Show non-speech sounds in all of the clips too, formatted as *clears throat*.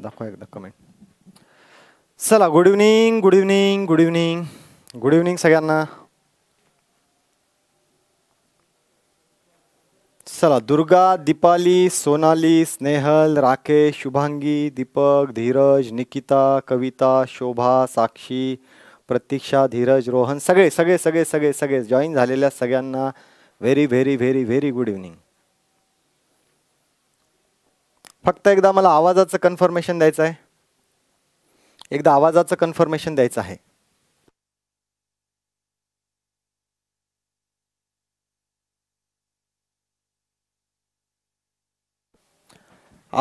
दाखवा एकदा कमेंट चला good evening good evening good evening good evening सगळ्यांना चला दुर्गा दीपाली सोनाली स्नेहल राकेश शुभांगी दीपक धीरज निकिता कविता शोभा साक्षी प्रतीक्षा धीरज रोहन सगळे सगळे सगळे सगळे सगळे जॉईन झालेल्या सगळ्यांना very very very very good evening फक्त एकदा मला आवाजाचं कन्फर्मेशन द्यायचं आहे एकदा आवाजाचं कन्फर्मेशन द्यायचं आहे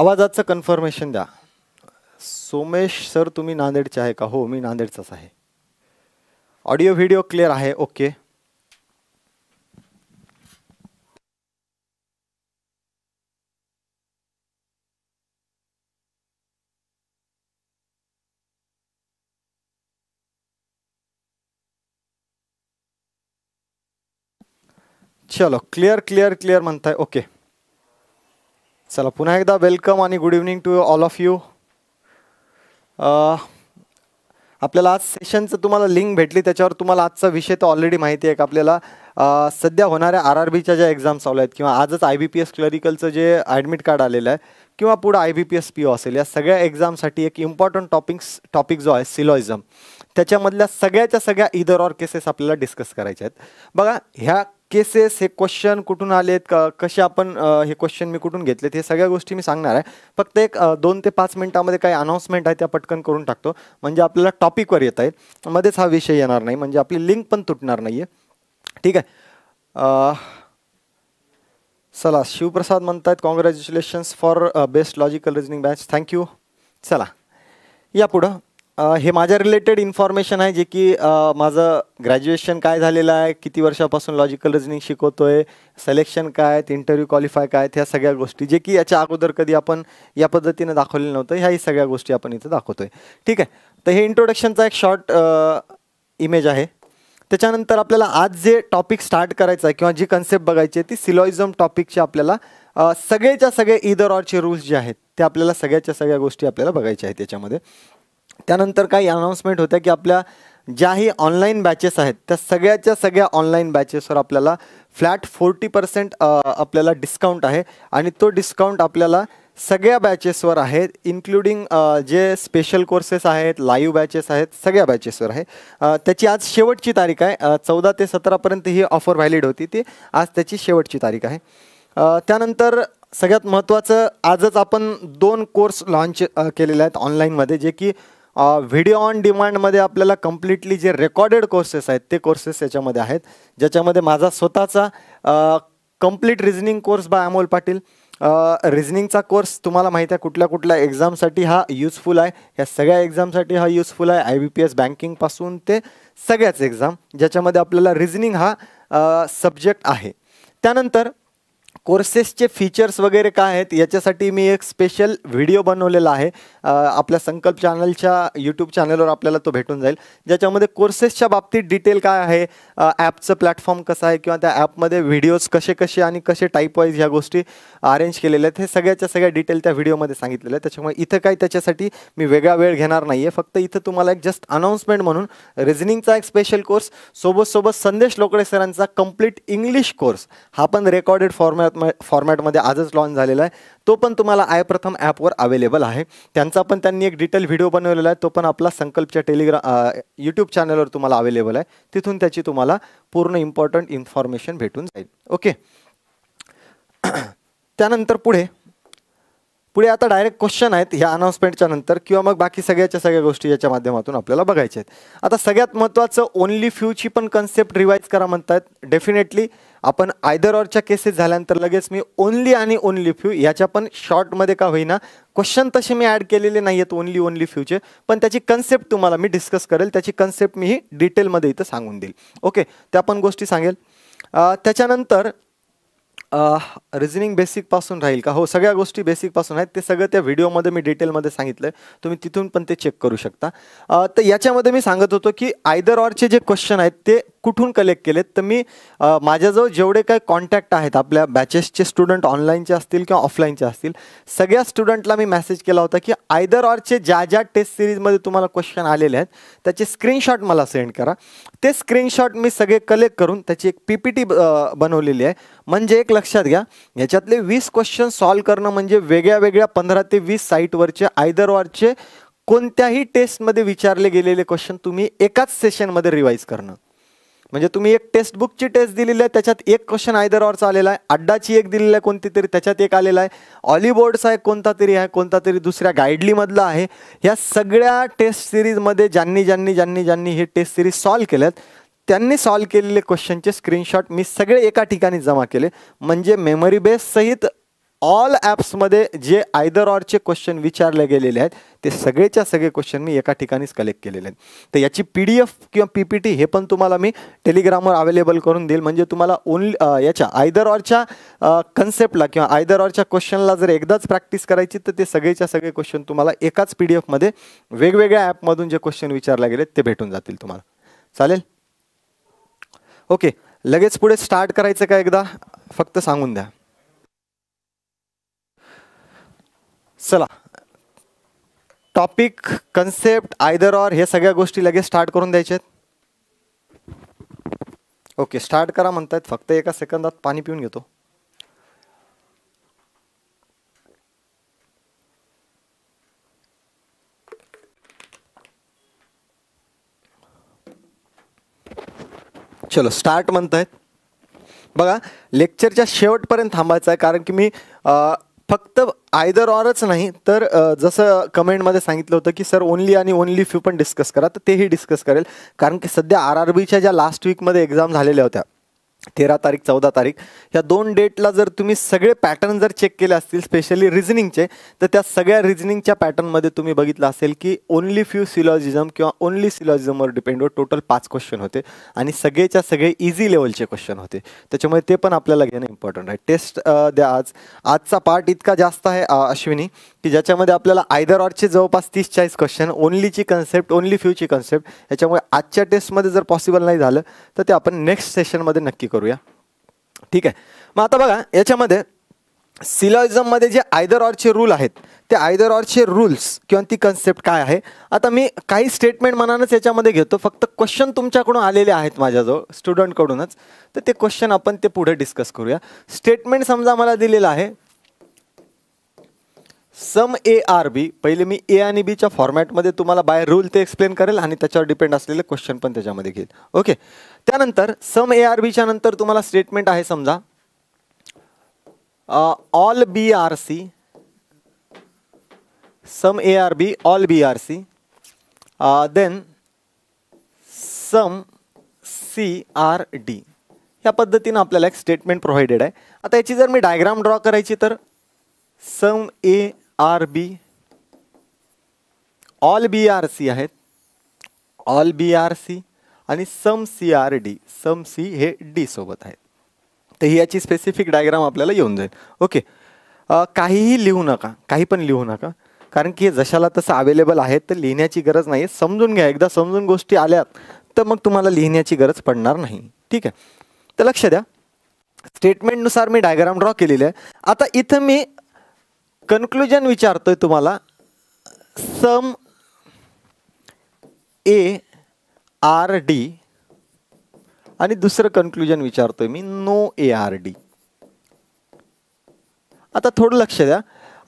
आवाजाचं कन्फर्मेशन द्या सोमेश सर तुम्ही नांदेडचे आहे का हो मी नांदेडचाच आहे ऑडिओ व्हिडिओ क्लिअर आहे ओके चलो क्लिअर क्लिअर क्लिअर म्हणताय ओके चला पुन्हा एकदा वेलकम आणि good evening to all of you आपल्याला आज सेशनचं तुम्हाला लिंक भेटली त्याच्यावर तुम्हाला आजचा विषय तर ऑलरेडी माहिती आहे का आपल्याला सध्या होणाऱ्या आर आर बीच्या ज्या एक्झाम्स आवल्या आहेत किंवा आजच आय बी पी एस क्लरिकलचं जे ॲडमिट कार्ड आलेलं आहे किंवा पुढं I B P S P O असेल या सगळ्या एक्झामसाठी एक इम्पॉर्टंट टॉपिक्स टॉपिक जो आहे सिलॉइझम त्याच्यामधल्या सगळ्याच्या सगळ्या इदर ऑर केसेस आपल्याला डिस्कस करायच्या आहेत बघा ह्या केसेस हे क्वेश्चन कुठून आलेत कसे आपण हे क्वेश्चन मी कुठून घेतलेत हे सगळ्या गोष्टी मी सांगणार आहे फक्त एक दोन ते पाच मिनिटामध्ये काही अनाऊन्समेंट आहे त्या पटकन करून टाकतो म्हणजे आपल्याला टॉपिकवर येत आहे मध्येच हा विषय येणार नाही म्हणजे आपली लिंक पण तुटणार नाही आहे ठीक आहे चला शिवप्रसाद आहेत congratulations for best logical reasoning batch thank you चला यापुढं हे माझ्या रिलेटेड इन्फॉर्मेशन आहे जे की माझं ग्रॅज्युएशन काय झालेलं आहे किती वर्षापासून लॉजिकल रिजनिंग शिकवतो आहे काय आहेत इंटरव्ह्यू क्वालिफाय काय आहेत ह्या सगळ्या गोष्टी जे की याच्या अगोदर कधी आपण या पद्धतीनं दाखवलेलं नव्हतं ह्याही सगळ्या गोष्टी आपण इथं दाखवतो ठीक आहे तर हे इंट्रोडक्शनचा एक शॉर्ट इमेज आहे त्याच्यानंतर आपल्याला आज जे टॉपिक स्टार्ट करायचं आहे किंवा जी कन्सेप्ट बघायची आहे ती सिलॉइझम टॉपिकचे आपल्याला सगळेच्या सगळे इदर ऑरचे रूल्स जे आहेत ते आपल्याला सगळ्याच्या सगळ्या गोष्टी आपल्याला बघायच्या आहेत त्याच्यामध्ये त्यानंतर काही अनाऊन्समेंट होत्या की आपल्या ज्याही ऑनलाईन बॅचेस आहेत त्या सगळ्याच्या सगळ्या ऑनलाईन बॅचेसवर आपल्याला फ्लॅट फोर्टी पर्सेंट आपल्याला डिस्काउंट आहे आणि तो डिस्काउंट आपल्याला सगळ्या बॅचेसवर आहे इन्क्लुडिंग जे स्पेशल कोर्सेस आहेत लाईव्ह बॅचेस आहेत सगळ्या बॅचेसवर आहे त्याची आज शेवटची तारीख आहे चौदा ते सतरापर्यंत ही ऑफर व्हॅलिड होती ती आज त्याची शेवटची तारीख आहे त्यानंतर सगळ्यात महत्त्वाचं आजच आपण दोन कोर्स लॉन्च केलेले आहेत ऑनलाईनमध्ये जे की व्हिडिओ ऑन डिमांडमध्ये आपल्याला कम्प्लिटली जे रेकॉर्डेड कोर्सेस आहेत ते कोर्सेस याच्यामध्ये आहेत ज्याच्यामध्ये माझा स्वतःचा complete reasoning course by Amol Patil रिझनिंगचा कोर्स तुम्हाला माहिती आहे कुठल्या कुठल्या एक्झामसाठी हा यूजफुल आहे या सगळ्या एक्झामसाठी हा यूजफुल आहे आय बी पी एस बँकिंगपासून ते सगळ्याच एक्झाम ज्याच्यामध्ये आपल्याला रिझनिंग हा सब्जेक्ट आहे त्यानंतर कोर्सेसचे फीचर्स वगैरे काय आहेत याच्यासाठी मी एक स्पेशल व्हिडिओ बनवलेला आहे आपल्या संकल्प चॅनलच्या यूट्यूब चॅनलवर आपल्याला तो भेटून जाईल ज्याच्यामध्ये कोर्सेसच्या बाबतीत डिटेल काय आहे ॲपचं प्लॅटफॉर्म कसं आहे किंवा त्या ॲपमध्ये व्हिडिओज कसे कसे आणि कसे टाईपवाईज ह्या गोष्टी अरेंज केलेल्या आहेत हे सगळ्याच्या सगळ्या डिटेल त्या व्हिडिओमध्ये सांगितलेलं आहे त्याच्यामुळे इथं काही त्याच्यासाठी मी वेगळा वेळ घेणार नाही आहे फक्त इथं तुम्हाला एक जस्ट अनाऊन्समेंट म्हणून रिझनिंगचा एक स्पेशल कोर्स सोबत सोबत संदेश लोकडे सरांचा कंप्लीट इंग्लिश कोर्स हा पण रेकॉर्डेड फॉर्मॅट फॉर्मॅट फॉर्मॅटमध्ये आजच लॉन्च झालेला आहे तो पण तुम्हाला आय प्रथम ॲपवर अवेलेबल आहे त्यांचा पण त्यांनी एक डिटेल व्हिडिओ बनवलेला आहे तो पण आपला संकल्पच्या टेलिग्राम यूट्यूब चॅनलवर तुम्हाला अवेलेबल आहे तिथून त्याची तुम्हाला पूर्ण इम्पॉर्टंट इन्फॉर्मेशन भेटून जाईल ओके *clears throat* त्यानंतर पुढे पुढे आता डायरेक्ट क्वेश्चन आहेत ह्या अनाऊन्समेंटच्या नंतर किंवा मग बाकी सगळ्याच्या सगळ्या गोष्टी याच्या माध्यमातून आपल्याला बघायच्या आहेत आता सगळ्यात महत्त्वाचं ओनली फ्यूची पण कन्सेप्ट रिवाईज करा म्हणतात डेफिनेटली आपण आयदर ऑरच्या केसेस झाल्यानंतर लगेच मी ओनली आणि ओन्ली फ्यू याच्या पण शॉर्टमध्ये का होईना क्वेश्चन तसे मी ॲड केलेले नाही आहेत ओन्ली ओनली फ्यूचे पण त्याची कन्सेप्ट तुम्हाला मी डिस्कस करेल त्याची कन्सेप्ट मी ही डिटेलमध्ये इथं सांगून देईल ओके त्या पण गोष्टी सांगेल त्याच्यानंतर रिझनिंग बेसिकपासून राहील का हो सगळ्या गोष्टी बेसिकपासून आहेत ते सगळं त्या व्हिडिओमध्ये मी डिटेलमध्ये सांगितलं आहे तुम्ही तिथून पण ते चेक करू शकता तर याच्यामध्ये मी सांगत होतो की आयदर ऑरचे जे क्वेश्चन आहेत ते कुठून कलेक्ट केलेत तर मी माझ्याजवळ जेवढे काय कॉन्टॅक्ट आहेत आपल्या बॅचेसचे स्टुडंट ऑनलाईनचे असतील किंवा ऑफलाईनचे असतील सगळ्या स्टुडंटला मी मेसेज केला होता की आयदर ऑरचे ज्या ज्या टेस्ट सिरीजमध्ये तुम्हाला क्वेश्चन आलेले आहेत त्याचे स्क्रीनशॉट मला सेंड करा ते स्क्रीनशॉट मी सगळे कलेक्ट करून त्याची एक पी पी टी बनवलेली आहे म्हणजे एक लक्षात घ्या याच्यातले वीस क्वेश्चन सॉल्व्ह करणं म्हणजे वेगळ्या वेगळ्या पंधरा ते वीस साईटवरचे आयदर ऑरचे कोणत्याही टेस्टमध्ये विचारले गेलेले क्वेश्चन तुम्ही एकाच सेशनमध्ये रिवाईज करणं म्हणजे तुम्ही एक टेक्स्ट टेस्ट दिलेली आहे त्याच्यात एक क्वेश्चन आयदर ऑरचा आलेला आहे अड्डाची एक दिलेली आहे कोणती तरी त्याच्यात एक आलेला आहे ऑलिबोर्डचा एक कोणता तरी आहे कोणता तरी दुसऱ्या गाईडलीमधला आहे ह्या सगळ्या टेस्ट सिरीजमध्ये ज्यांनी ज्यांनी ज्यांनी ज्यांनी हे टेस्ट सिरीज सॉल्व्ह केल्यात त्यांनी सॉल्व्ह केलेले क्वेश्चनचे स्क्रीनशॉट मी सगळे एका ठिकाणी जमा केले म्हणजे मेमरी बेससहित ऑल ॲप्समध्ये जे आयदर ऑरचे क्वेश्चन विचारले गेलेले आहेत ते सगळेच्या सगळे क्वेश्चन मी एका ठिकाणीच कलेक्ट केलेले आहेत तर याची पी डी एफ किंवा पी पी टी हे पण तुम्हाला मी टेलिग्रामवर अवेलेबल करून देईल म्हणजे तुम्हाला ओनली याच्या आयदर ऑरच्या कन्सेप्टला किंवा आयदर ऑरच्या क्वेश्चनला जर एकदाच प्रॅक्टिस करायची तर ते सगळेच्या सगळे क्वेश्चन तुम्हाला एकाच पी डी एफमध्ये वेगवेगळ्या ॲपमधून जे क्वेश्चन विचारले गेलेत ते भेटून जातील तुम्हाला चालेल ओके लगेच पुढे स्टार्ट करायचं का एकदा फक्त सांगून द्या चला टॉपिक कन्सेप्ट आयदर ऑर हे सगळ्या गोष्टी लगेच स्टार्ट करून द्यायच्या ओके स्टार्ट करा म्हणतात फक्त एका सेकंदात पाणी पिऊन घेतो चलो स्टार्ट म्हणतायत बघा लेक्चरच्या शेवटपर्यंत थांबायचं आहे कारण की मी फक्त आयदर ऑरच नाही तर जसं कमेंटमध्ये सांगितलं होतं की सर ओनली आणि ओनली फ्यू पण डिस्कस करा तर तेही डिस्कस करेल कारण की सध्या आर आर बीच्या ज्या लास्ट वीकमध्ये एक्झाम झालेल्या होत्या तेरा तारीख चौदा तारीख या दोन डेटला जर तुम्ही सगळे पॅटर्न जर चेक केले असतील स्पेशली रिझनिंगचे तर त्या सगळ्या रिझनिंगच्या पॅटर्नमध्ये तुम्ही बघितलं असेल की ओन्ली फ्यू सिलॉजिझम किंवा ओन्ली सिलॉजिझमवर डिपेंड हो टोटल पाच क्वेश्चन होते आणि सगळेच्या सगळे इझी लेवलचे क्वेश्चन होते त्याच्यामुळे ते पण आपल्याला घेणं इम्पॉर्टंट आहे टेस्ट द्या आज आजचा पार्ट इतका जास्त आहे अश्विनी की ज्याच्यामध्ये आपल्याला आयदर ऑरचे जवळपास तीस चाळीस क्वेश्चन ओनलीची कन्सेप्ट ओनली फ्यूची कन्सेप्ट याच्यामुळे आजच्या टेस्टमध्ये जर पॉसिबल नाही झालं तर ते आपण नेक्स्ट सेशनमध्ये नक्की करूया ठीक आहे मग आता बघा याच्यामध्ये सिलॉइजममध्ये जे आयदर ऑरचे रूल आहेत ते आयदर ऑरचे रूल्स किंवा ती कन्सेप्ट काय आहे आता मी काही स्टेटमेंट मनानंच याच्यामध्ये घेतो फक्त क्वेश्चन तुमच्याकडून आलेले आहेत माझ्याजवळ स्टुडंटकडूनच तर ते क्वेश्चन आपण ते पुढे डिस्कस करूया स्टेटमेंट समजा मला दिलेलं आहे सम ए आर बी पहिले मी ए आणि बीच्या फॉर्मॅटमध्ये तुम्हाला बाय रूल ते एक्सप्लेन करेल आणि त्याच्यावर डिपेंड असलेले क्वेश्चन पण त्याच्यामध्ये घेईल ओके त्यानंतर सम ए आर बीच्या नंतर तुम्हाला स्टेटमेंट आहे समजा all B are C some A are B all B are C then some C are D या पद्धतीनं आपल्याला एक स्टेटमेंट प्रोव्हाइडेड आहे आता याची जर मी डायग्राम ड्रॉ करायची तर some A are B all B are C आहेत ऑल बी आर सी आणि some C are D some C हे डी सोबत आहेत तर ही याची स्पेसिफिक डायग्राम आपल्याला येऊन जाईल ओके काहीही लिहू नका काही पण लिहू नका कारण की जशाला तसं अवेलेबल आहे तर लिहिण्याची गरज नाही समजून घ्या एकदा समजून गोष्टी आल्यात तर मग तुम्हाला लिहिण्याची गरज पडणार नाही ठीक आहे तर लक्ष द्या स्टेटमेंटनुसार मी डायग्राम ड्रॉ केलेली आहे आता इथं मी कन्क्लुजन विचारतोय तुम्हाला सम ए आर डी आणि दुसरं कन्क्लुजन विचारतोय मी नो ए आर डी आता थोडं लक्ष द्या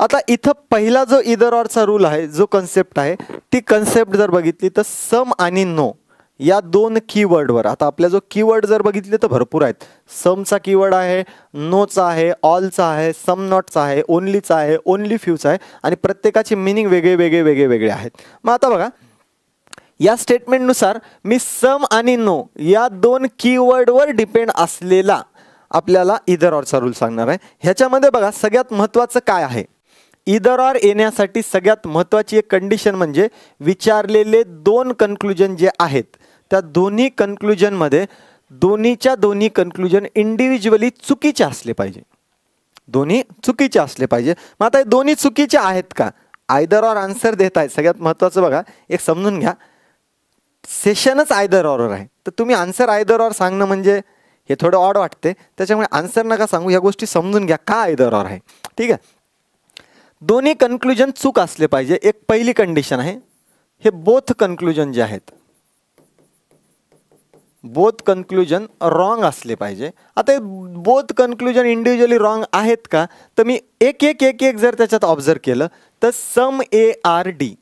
आता इथं पहिला जो इदर ऑरचा रूल आहे जो कन्सेप्ट आहे ती कन्सेप्ट जर बघितली तर सम आणि नो या दोन कीवर्डवर आता आपल्या जो कीवर्ड जर बघितले तर भरपूर आहेत समचा कीवर्ड आहे नोचा आहे ऑलचा आहे सम नॉटचा आहे ओनलीचा आहे ओनली फ्यूचा आहे आणि प्रत्येकाची मिनिंग वेगळे वेगळे वेगळे वेगळे आहेत मग आता बघा या स्टेटमेंटनुसार मी सम आणि नो या दोन कीवर्डवर डिपेंड असलेला आपल्याला इधर ऑरचा रूल सांगणार आहे ह्याच्यामध्ये बघा सगळ्यात महत्त्वाचं काय आहे इदर येण्यासाठी सगळ्यात महत्त्वाची एक कंडिशन म्हणजे विचारलेले दोन कन्क्लुजन जे आहेत त्या दोन्ही कन्क्लुजनमध्ये दोन्हीच्या दोन्ही कन्क्लुजन इंडिव्हिज्युअली चुकीचे असले पाहिजे दोन्ही चुकीचे असले पाहिजे मग आता हे दोन्ही चुकीचे आहेत का आयदर ऑर आन्सर देत आहेत सगळ्यात महत्त्वाचं बघा एक समजून घ्या सेशनच आयदर ऑरवर आहे तर तुम्ही आन्सर आयदर ऑर सांगणं म्हणजे हे थोडं ऑड वाटते त्याच्यामुळे आन्सर नका सांगू ह्या गोष्टी समजून घ्या का आयदर ऑर आहे ठीक आहे दोन्ही कन्क्लुजन चूक असले पाहिजे एक पहिली कंडिशन आहे हे बोथ कन्क्लुजन जे आहेत बोथ कन्क्लुजन रॉंग असले पाहिजे आता बोथ कन्क्लुजन इंडिव्हिज्युअली रॉंग आहेत का तर मी एक एक एक एक जर त्याच्यात ऑब्झर्व केलं तर सम ए आर डी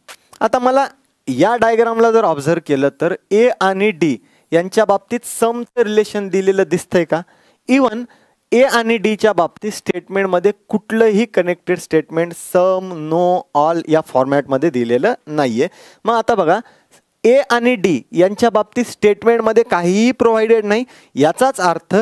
आता मला या डायग्रामला जर ऑब्झर्व केलं तर ए आणि डी यांच्या बाबतीत समचं रिलेशन दिलेलं दिसतंय का इवन ए आणि डीच्या बाबतीत स्टेटमेंटमध्ये कुठलंही connected statement some no all या फॉर्मॅटमध्ये दिलेलं नाही आहे मग आता बघा ए आणि डी यांच्या बाबतीत स्टेटमेंटमध्ये काहीही प्रोव्हाइडेड नाही याचाच अर्थ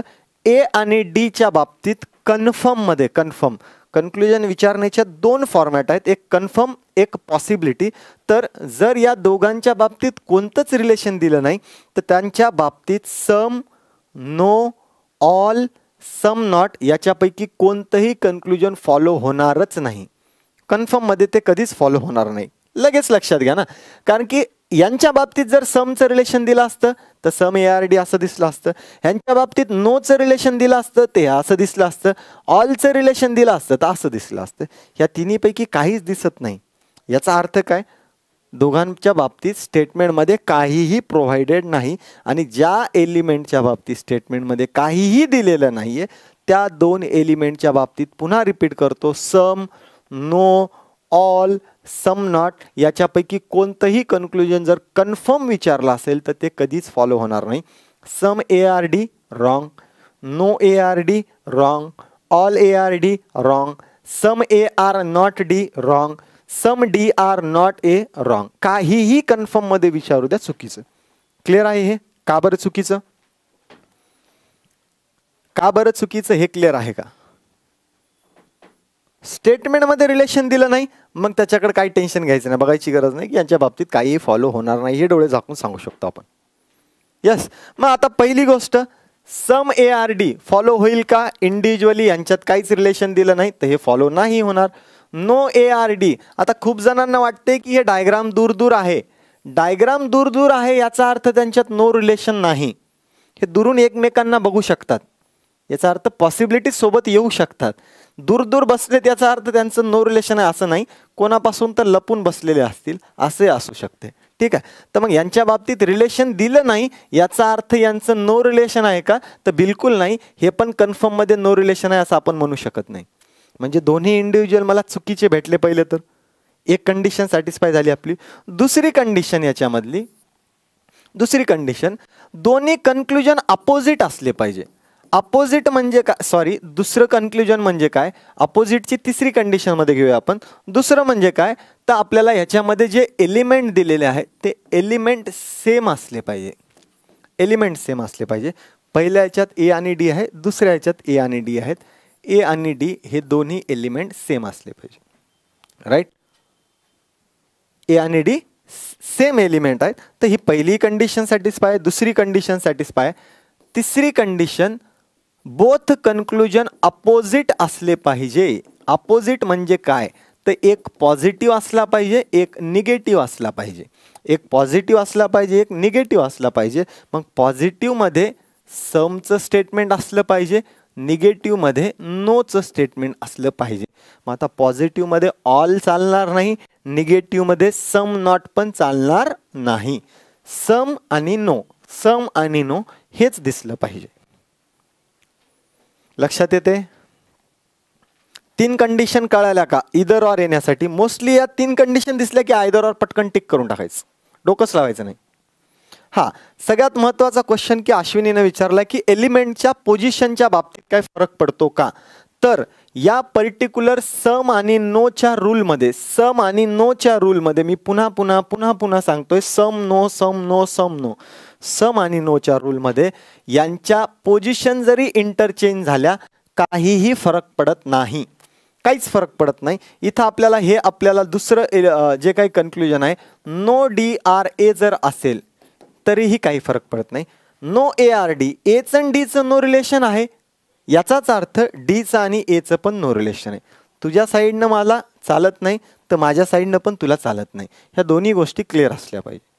ए आणि डीच्या बाबतीत कन्फर्ममध्ये कन्फर्म कन्क्लुजन विचारण्याच्या दोन फॉर्मॅट आहेत एक कन्फर्म एक पॉसिबिलिटी तर जर या दोघांच्या बाबतीत कोणतंच रिलेशन दिलं नाही तर त्यांच्या बाबतीत some no all some not याच्यापैकी कोणतंही कन्क्लुजन फॉलो होणारच नाही कन्फर्ममध्ये ते कधीच फॉलो होणार नाही लगेच लक्षात घ्या ना कारण की यांच्या बाबतीत जर समचं रिलेशन दिलं असतं तर सम ए आर डी असं दिसलं असतं यांच्या बाबतीत नोचं रिलेशन दिलं असतं ते असं दिसलं असतं ऑलचं रिलेशन दिलं असतं तर असं दिसलं असतं ह्या तिन्हीपैकी काहीच दिसत नाही याचा अर्थ काय दोघांच्या बाबतीत स्टेटमेंटमध्ये काहीही प्रोव्हाइडेड नाही आणि ज्या एलिमेंटच्या बाबतीत स्टेटमेंटमध्ये काहीही दिलेलं नाही आहे त्या दोन एलिमेंटच्या बाबतीत पुन्हा रिपीट करतो some no all some not याच्यापैकी कोणतंही कन्क्लुजन जर कन्फर्म विचारलं असेल तर ते कधीच फॉलो होणार नाही some A are D wrong no A are D wrong all A are D wrong some A are not D wrong some D are not A wrong काहीही कन्फर्ममध्ये विचारू द्या चुकीचं क्लिअर आहे हे का बरं चुकीचं का बरं चुकीचं हे क्लिअर आहे का स्टेटमेंटमध्ये रिलेशन दिलं नाही मग त्याच्याकडे काही टेन्शन घ्यायचं नाही बघायची गरज नाही की यांच्या बाबतीत काहीही फॉलो होणार नाही हे डोळे झाकून सांगू शकतो आपण यस मग आता पहिली गोष्ट some A are D follow होईल का इंडिव्हिज्युअली यांच्यात काहीच रिलेशन दिलं नाही तर हे फॉलो नाही होणार नो ए आर डी आता खूप जणांना वाटते की हे डायग्राम दूर दूर आहे डायग्राम दूर दूर आहे याचा अर्थ त्यांच्यात नो रिलेशन नाही हे दुरून एकमेकांना बघू शकतात याचा अर्थ पॉसिबिलिटी सोबत येऊ शकतात दूर दूर बसले त्याचा अर्थ त्यांचं नो रिलेशन आहे असं नाही कोणापासून तर लपून बसलेले असतील असे असू शकते ठीक आहे तर मग यांच्या बाबतीत रिलेशन दिलं नाही याचा अर्थ यांचं नो रिलेशन आहे का तर बिलकुल नाही हे पण कन्फर्ममध्ये नो रिलेशन आहे असं आपण म्हणू शकत नाही म्हणजे दोन्ही इंडिव्हिज्युअल मला चुकीचे भेटले पहिले तर एक कंडिशन सॅटिस्फाय झाली आपली दुसरी कंडिशन याच्यामधली दुसरी कंडिशन दोन्ही कन्क्लुजन अपोजिट असले पाहिजे अपोजिट म्हणजे का सॉरी दुसरं कन्क्ल्युजन म्हणजे काय अपोजिटची म्हणजे तिसरी कंडिशनमध्ये घेऊया आपण दुसरं म्हणजे काय तर आपल्याला ह्याच्यामध्ये जे एलिमेंट दिलेले आहेत ते एलिमेंट सेम असले पाहिजे एलिमेंट सेम असले पाहिजे पहिल्या ह्याच्यात ए आणि डी आहे दुसऱ्या ह्याच्यात ए आणि डी आहेत ए आणि डी हे दोन्ही एलिमेंट सेम असले पाहिजे राईट ए आणि डी सेम एलिमेंट आहेत तर ही पहिली कंडिशन सॅटिस्फाय दुसरी कंडिशन सॅटिस्फाय तिसरी कंडिशन बोथ कन्क्लुजन अपोजिट असले पाहिजे अपोजिट म्हणजे काय तर एक पॉझिटिव्ह असला पाहिजे एक निगेटिव्ह असला पाहिजे एक पॉझिटिव्ह असला पाहिजे एक निगेटिव्ह असला पाहिजे मग पॉझिटिव्हमध्ये समचं स्टेटमेंट असलं पाहिजे निगेटिव्हमध्ये नोचं स्टेटमेंट असलं पाहिजे मग आता पॉझिटिव्हमध्ये ऑल चालणार नाही निगेटिव्हमध्ये सम नॉट पण चालणार नाही सम आणि नो सम आणि नो हेच दिसलं पाहिजे लक्षात येते तीन कंडिशन कळाल्या का इदर ऑर येण्यासाठी मोस्टली या तीन कंडिशन दिसल्या की आयदर ऑर पटकन टिक करून टाकायचं डोकंच लावायचं नाही हां सगळ्यात महत्त्वाचा क्वेश्चन की अश्विनीनं विचारला की एलिमेंटच्या पोझिशनच्या बाबतीत काय फरक पडतो का तर या पर्टिक्युलर सम आणि नोच्या रूलमध्ये सम आणि नोच्या रूलमध्ये मी पुन्हा पुन्हा पुन्हा पुन्हा सांगतोय some no some no some no some आणि नोच्या रूलमध्ये यांच्या पोझिशन जरी इंटरचेंज झाल्या काहीही फरक पडत नाही काहीच फरक पडत नाही इथं आपल्याला हे आपल्याला दुसरं जे काही कन्क्ल्युजन आहे नो डी आर ए जर असेल तरीही काही फरक पडत नाही नो ए आर डी एचं आणि डीचं नो रिलेशन आहे याचाच अर्थ डीचं आणि एचं पण नो रिलेशन आहे तुझ्या साईडनं मला चालत नाही तर माझ्या साईडनं पण तुला चालत नाही ह्या दोन्ही गोष्टी क्लिअर असल्या पाहिजे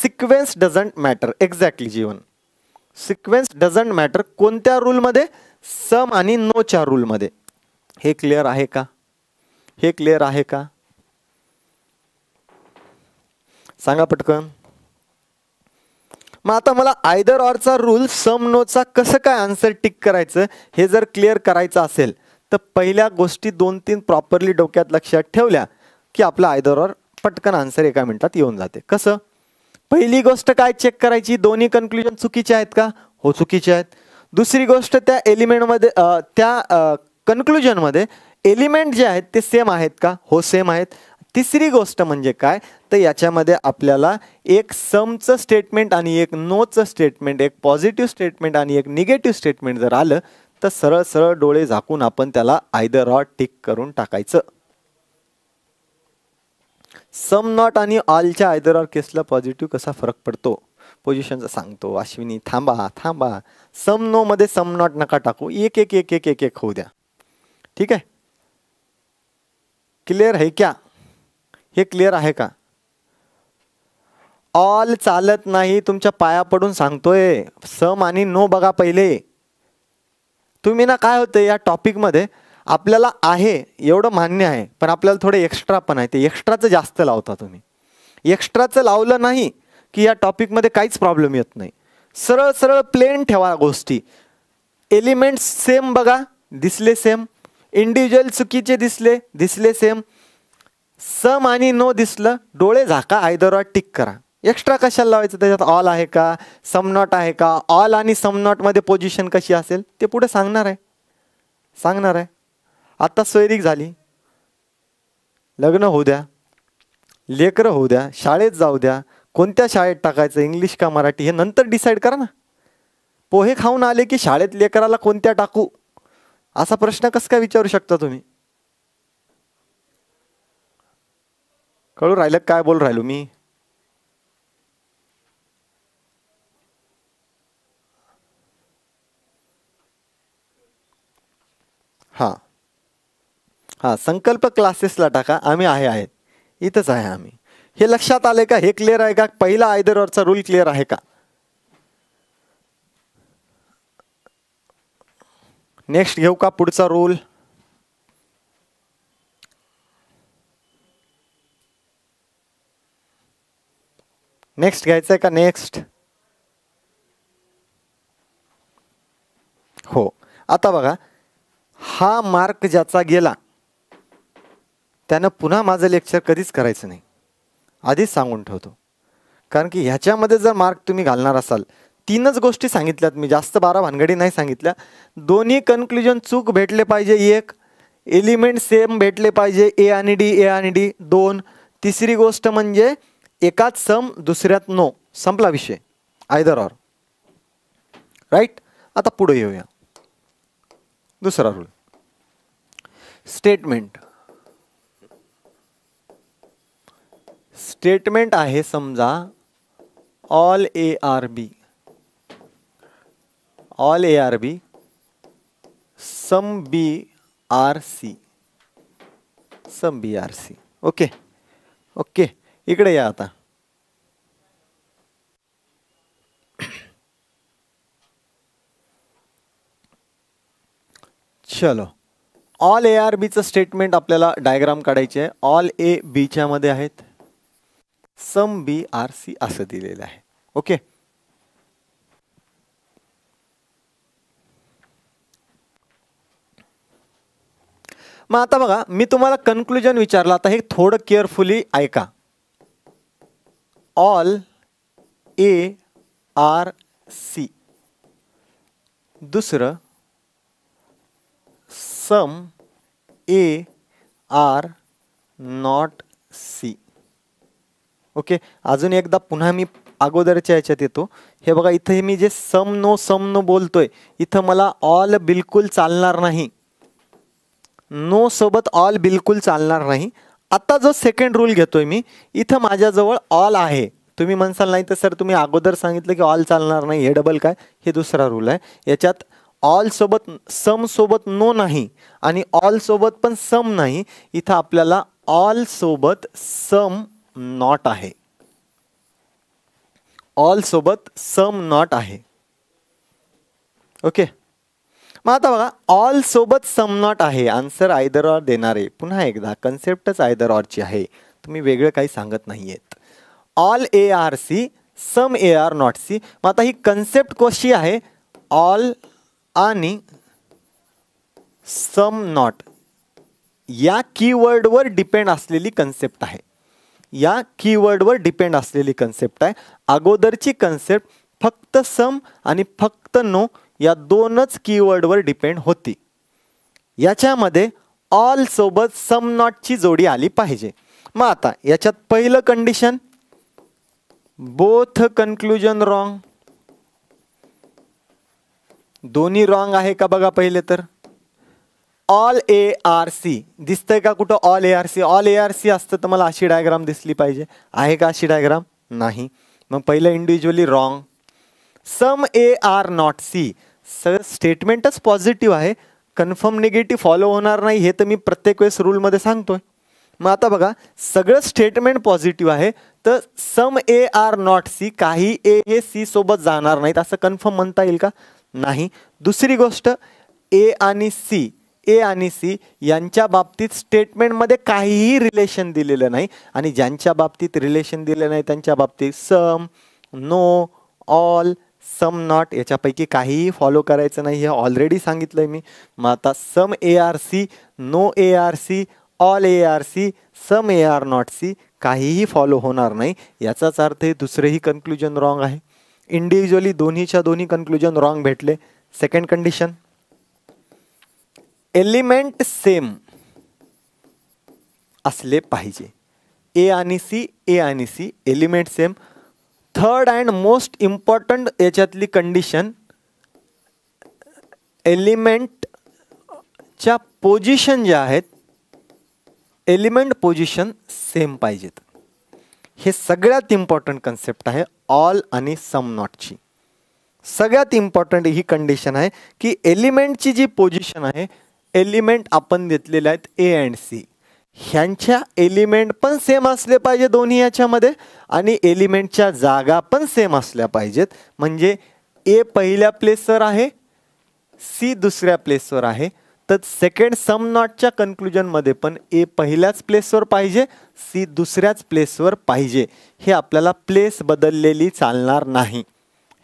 सिक्वेन्स डझंट मॅटर एक्झॅक्टली जीवन सिक्वेन्स डझंट मॅटर कोणत्या रूलमध्ये सम आणि नोच्या रूलमध्ये हे क्लिअर आहे का हे क्लिअर आहे का सांगा पटकन मग आता मला आयदर ऑरचा रूल सम नोचा कसं काय आन्सर टिक करायचं हे जर क्लिअर करायचं असेल तर पहिल्या गोष्टी दोन तीन प्रॉपरली डोक्यात लक्षात ठेवल्या की आपला आयदर ऑर पटकन आन्सर एका मिनिटात येऊन जाते कसं पहिली गोष्ट काय चेक करायची दोन्ही कन्क्लुजन चुकीचे आहेत का हो चुकीचे आहेत दुसरी गोष्ट त्या एलिमेंटमध्ये त्या कन्क्लुजनमध्ये एलिमेंट जे आहेत ते सेम आहेत का हो सेम आहेत तिसरी गोष्ट म्हणजे काय तर याच्यामध्ये आपल्याला एक समचं स्टेटमेंट आणि एक नोचं स्टेटमेंट एक पॉझिटिव्ह स्टेटमेंट आणि एक निगेटिव्ह स्टेटमेंट जर आलं तर सरळ सरळ डोळे झाकून आपण त्याला आयदर ऑर टिक करून टाकायचं सम नॉट आणि ऑलच्या आयदर ऑर केसला पॉझिटिव्ह कसा फरक पडतो पोझिशनचा सांगतो अश्विनी थांबा थांबा सम नो मध्ये सम नॉट नका टाकू एक एक एक एक एक एक होऊ द्या ठीक आहे क्लिअर आहे क्या हे क्लिअर आहे का ऑल चालत नाही तुमच्या पाया पडून सांगतोय सम आणि नो बघा पहिले तुम्ही ना काय होतं या टॉपिकमध्ये आपल्याला आहे एवढं मान्य आहे पण आपल्याला थोडं एक्स्ट्रा पण आहे ते एक्स्ट्राचं जास्त लावता तुम्ही एक्स्ट्राचं लावलं नाही की या टॉपिकमध्ये काहीच प्रॉब्लेम येत नाही सरळ सरळ प्लेन ठेवा गोष्टी एलिमेंट्स सेम बघा दिसले सेम इंडिव्हिज्युअल चुकीचे दिसले दिसले सेम सम आणि नो दिसलं डोळे झाका आयदरवर टिक करा एक्स्ट्रा कशाला लावायचं त्याच्यात ऑल आहे का सम नॉट आहे का ऑल आणि सम नॉटमध्ये पोझिशन कशी असेल ते पुढे सांगणार आहे सांगणार आहे आत्ता सोयरीक झाली लग्न होऊ द्या लेकरं होऊ द्या शाळेत जाऊ द्या कोणत्या शाळेत टाकायचं इंग्लिश का मराठी हे नंतर डिसाईड करा ना पोहे खाऊन आले की शाळेत लेकराला कोणत्या टाकू असा प्रश्न कसं काय विचारू शकता तुम्ही कळू राहिलं काय बोल राहिलो मी हा हा संकल्प क्लासेसला टाका आम्ही आहे आहेत इथंच आहे आम्ही हे लक्षात आले का हे क्लिअर आहे का पहिला आयदरवरचा रूल क्लिअर आहे का नेक्स्ट घेऊ का पुढचा रूल नेक्स्ट घ्यायचं आहे का नेक्स्ट हो आता बघा हा मार्क ज्याचा गेला त्यानं पुन्हा माझं लेक्चर कधीच करायचं नाही आधीच सांगून ठेवतो कारण की ह्याच्यामध्ये जर मार्क तुम्ही घालणार असाल तीनच गोष्टी सांगितल्यात मी जास्त बारा भानगडी नाही सांगितल्या दोन्ही कन्क्लुजन चूक भेटले पाहिजे एक एलिमेंट सेम भेटले पाहिजे ए आणि डी ए आणि डी दोन तिसरी गोष्ट म्हणजे एकात सम दुसऱ्यात नो संपला विषय आयदर ऑर राईट आता पुढे येऊया दुसरा रूल स्टेटमेंट स्टेटमेंट आहे समजा all A are B all A are B some B are C some B are C okay okay इकडे या आता चलो ऑल ए आर बीचं स्टेटमेंट आपल्याला डायग्राम काढायचे आहे ऑल ए बीच्या मध्ये आहेत सम बी आर सी असं दिलेलं आहे ओके मग आता बघा मी तुम्हाला कन्क्लुजन विचारलं आता हे थोडं केअरफुली ऐका ऑल ए आर सी दुसरं some A are not C okay अजून एकदा पुन्हा मी अगोदरच्या याच्यात येतो हे बघा इथे मी जे सम नो सम नो बोलतोय इथं मला ऑल बिलकुल चालणार नाही नो सोबत ऑल बिलकुल चालणार नाही आत्ता जो सेकंड रूल घेतोय मी इथं माझ्याजवळ ऑल आहे तुम्ही म्हणसाल नाही तर सर तुम्ही अगोदर सांगितलं की ऑल चालणार नाही हे डबल काय हे दुसरा रूल आहे याच्यात ऑलसोबत समसोबत नो नाही आणि ऑल सोबत पण सम नाही इथं आपल्याला ऑल सोबत सम नॉट आहे ऑल सोबत सम नॉट आहे ओके मग आता बघा ऑल सोबत सम नॉट आहे आन्सर आयदर ऑर देणारे पुन्हा एकदा कन्सेप्टच आयदर ऑरची आहे तुम्ही वेगळं काही सांगत नाही आहेत all A are C some A are not C मग आता ही कन्सेप्ट कशी आहे ऑल आणि सम नॉट या कीवर्डवर डिपेंड असलेली कन्सेप्ट आहे या कीवर्डवर डिपेंड असलेली कन्सेप्ट आहे अगोदरची कन्सेप्ट फक्त सम आणि फक्त नो या दोनच कीवर्डवर डिपेंड होती याच्यामध्ये ऑल सोबत सम नॉटची जोडी आली पाहिजे मग आता याच्यात पहिलं कंडिशन बोथ कन्क्लुजन रॉंग दोन्ही रॉंग आहे का बघा पहिले तर ऑल ए आर सी दिसतंय का कुठं all A are C all A are C असतं तर मला अशी डायग्राम दिसली पाहिजे आहे का अशी डायग्राम नाही मग पहिलं individually wrong some A are not C सगळं स्टेटमेंटच पॉझिटिव्ह आहे कन्फर्म निगेटिव्ह फॉलो होणार नाही हे तर मी प्रत्येक वेळेस रूलमध्ये सांगतो आहे मग आता बघा सगळं स्टेटमेंट पॉझिटिव्ह आहे तर some A are not C काही ए हे सी सोबत जाणार नाहीत असं कन्फर्म म्हणता येईल का नाही दुसरी गोष्ट ए आणि सी ए आणि सी यांच्या बाबतीत स्टेटमेंटमध्ये काहीही रिलेशन दिलेलं नाही आणि ज्यांच्या बाबतीत रिलेशन दिलं नाही त्यांच्या बाबतीत some no all some not याच्यापैकी काहीही फॉलो करायचं नाही हे ऑलरेडी सांगितलं आहे मी मग आता some A are C no A are C all A are C some A are not C काहीही फॉलो होणार नाही याचाच अर्थ हे दुसरेही कन्क्लुजन रॉंग आहे इंडिव्हिज्युअली दोन्हीच्या दोन्ही कन्क्लुजन रॉंग भेटले सेकंड कंडिशन एलिमेंट सेम असले पाहिजे ए आणि सी ए आणि C element same third and most important याच्यातली कंडिशन एलिमेंटच्या पोजिशन जे है एलिमेंट पोजिशन सेम पाहिजेत हे सगळ्यात इम्पॉर्टंट कन्सेप्ट है ऑल आणि सम नॉटची सगळ्यात इम्पॉर्टंट ही कंडिशन एलिमेंट की जी पोजिशन है एलिमेंट अपन घ ए अँड सी ह्यांच्या एलिमेंट पण सेम असले पाहिजे दोन्ही याच्यामध्ये आणि एलिमेंटच्या जागा पण सेम असल्या पाहिजेत म्हणजे ए पहिल्या प्लेसवर आहे सी दुसऱ्या प्लेसवर आहे तर सेकंड सम नॉटच्या कन्क्लुजनमध्ये पण ए पहिल्याच प्लेसवर पाहिजे सी दुसऱ्याच प्लेसवर पाहिजे हे आपल्याला प्लेस बदललेली चालणार नाही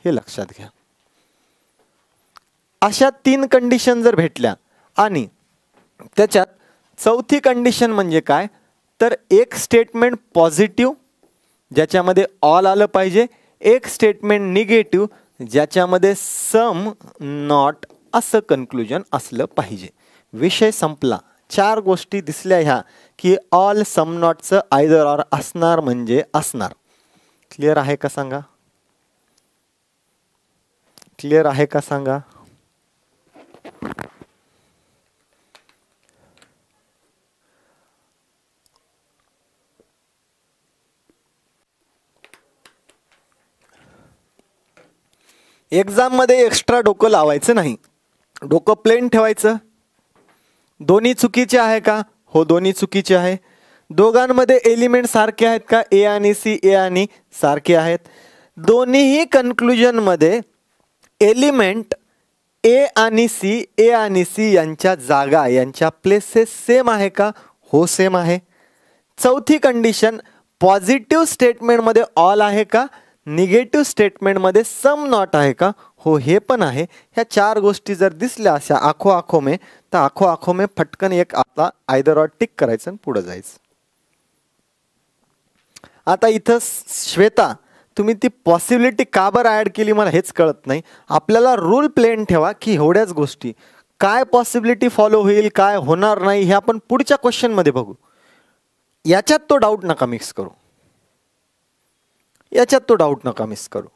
हे लक्षात घ्या अशा तीन कंडिशन जर भेटल्या आणि त्याच्यात चौथी कंडिशन म्हणजे काय तर एक स्टेटमेंट पॉझिटिव्ह ज्याच्यामध्ये ऑल आलं पाहिजे एक स्टेटमेंट निगेटिव्ह ज्याच्यामध्ये सम नॉट असं कन्क्लुजन असलं पाहिजे विषय संपला चार गोष्टी दिसल्या ह्या की ऑल सम नॉटचं आयदर ऑर असणार म्हणजे असणार क्लिअर आहे का सांगा क्लिअर आहे का सांगा एक्झाममध्ये एक्स्ट्रा डोकं लावायचं नाही डोकं प्लेन ठेवायचं दोन्ही चुकीचे आहे का हो दोन्ही चुकीचे आहे दोघांमध्ये एलिमेंट सारखे आहेत का ए आणि सी ए आणि सारखे आहेत दोन्हीही कन्क्लुजनमध्ये एलिमेंट ए आणि सी ए आणि सी यांच्या जागा यांच्या प्लेसेस सेम आहे का हो सेम आहे चौथी कंडिशन पॉझिटिव्ह स्टेटमेंटमध्ये ऑल आहे का निगेटिव्ह स्टेटमेंटमध्ये सम नॉट आहे का हो हे पण आहे ह्या चार गोष्टी जर दिसल्या अशा आखो आखो मे तर आखो आखो मे फटकन एक आता आयदर ऑर टिक करायचं आणि पुढं जायचं आता इथं श्वेता तुम्ही ती पॉसिबिलिटी का बरं ॲड केली मला हेच कळत नाही आपल्याला रूल प्लेन ठेवा की एवढ्याच गोष्टी काय पॉसिबिलिटी फॉलो होईल काय होणार नाही हे आपण पुढच्या क्वेश्चनमध्ये बघू याच्यात तो डाऊट नका मिक्स करू याच्यात तो डाऊट नका मिस करू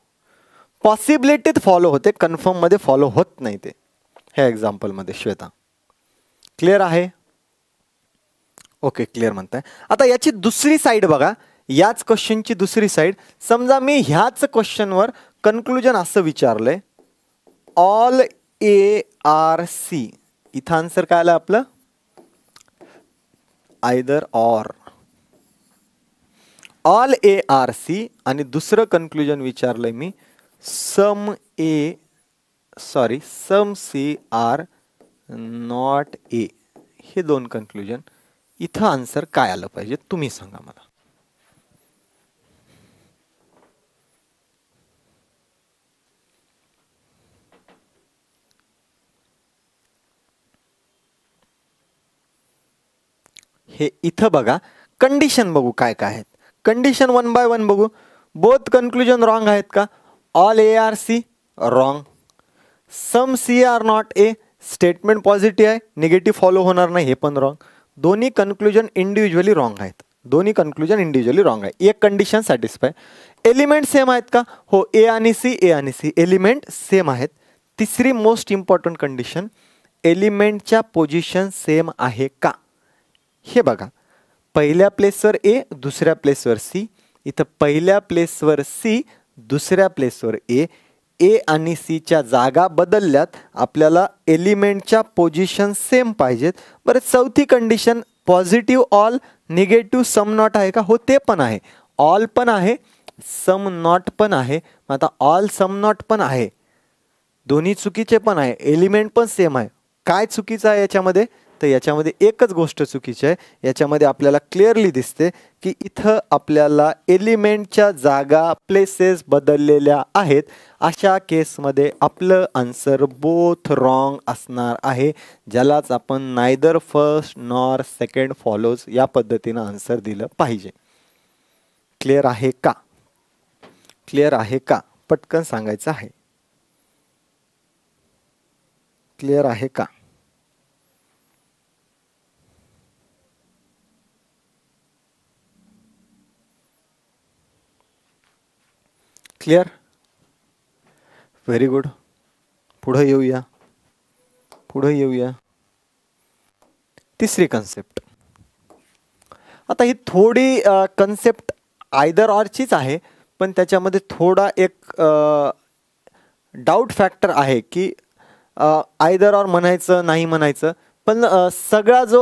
पॉसिबिलिटीत फॉलो होते कन्फर्ममध्ये फॉलो होत नाही ते ह्या एक्झाम्पलमध्ये श्वेता क्लिअर आहे ओके क्लिअर म्हणताय आता याची दुसरी साईड बघा याच क्वेश्चनची दुसरी साईड समजा मी ह्याच क्वेश्चनवर कन्क्लुजन असं विचारलंय ऑल ए आर सी इथं आन्सर काय आलं आपलं either or all A are C आणि दुसरं कन्क्लुजन विचारलंय मी some A sorry some C are not A हे दोन कन्क्लुजन इथं आन्सर काय आलं पाहिजे तुम्ही सांगा मला हे इथं बघा कंडिशन बघू काय काय आहेत कंडिशन वन बाय वन बगू बोथ कन्क्लूजन रॉन्ग आहेत का all A are C wrong some C are not A statement positive है निगेटिव फॉलो होना नहीं हे पण रॉंग दोन्ही कन्क्लुजन इंडिव्हिज्युअली रॉंग आहेत दोन्ही कन्क्लुजन इंडिव्हिज्युअली रॉंग आहे एक कंडिशन सॅटिस्फाय एलिमेंट सेम है का हो ए आणि सी ए आणि सी एलिमेंट सेम है तीसरी मोस्ट इम्पॉर्टंट कंडिशन एलिमेंटच्या पोजिशन सेम है का हे बघा पहिल्या प्लेसवर ए दुसऱ्या प्लेसवर सी इथं पहिल्या प्लेसवर सी दुसऱ्या प्लेसवर ए ए आणि सीच्या जागा बदलल्यात आपल्याला एलिमेंटच्या पोझिशन सेम पाहिजेत बरं चौथी condition positive all negative some not आहे का हो ते पण आहे ऑल पण आहे सम नॉट पण आहे मग आता ऑल सम नॉट पण आहे दोन्ही चुकीचे पण आहे एलिमेंट पण सेम आहे काय चुकीचं आहे याच्यामध्ये तर याच्यामध्ये एकच गोष्ट चुकीची आहे याच्यामध्ये आपल्याला क्लिअरली दिसते की इथं आपल्याला एलिमेंटच्या जागा प्लेसेस बदललेल्या आहेत अशा केसमध्ये आपलं आन्सर बोथ रॉंग असणार आहे ज्यालाच आपण neither first nor second follows या पद्धतीनं आन्सर दिलं पाहिजे क्लिअर आहे का क्लिअर आहे का पटकन सांगायचं आहे क्लिअर आहे का क्लिअर व्हेरी गुड पुढं येऊया पुढं येऊया तिसरी कन्सेप्ट आता ही थोडी कन्सेप्ट आयदर ऑरचीच आहे पण त्याच्यामध्ये थोडा एक डाउट फॅक्टर आहे की आयदर ऑर म्हणायचं नाही म्हणायचं पण सगळा जो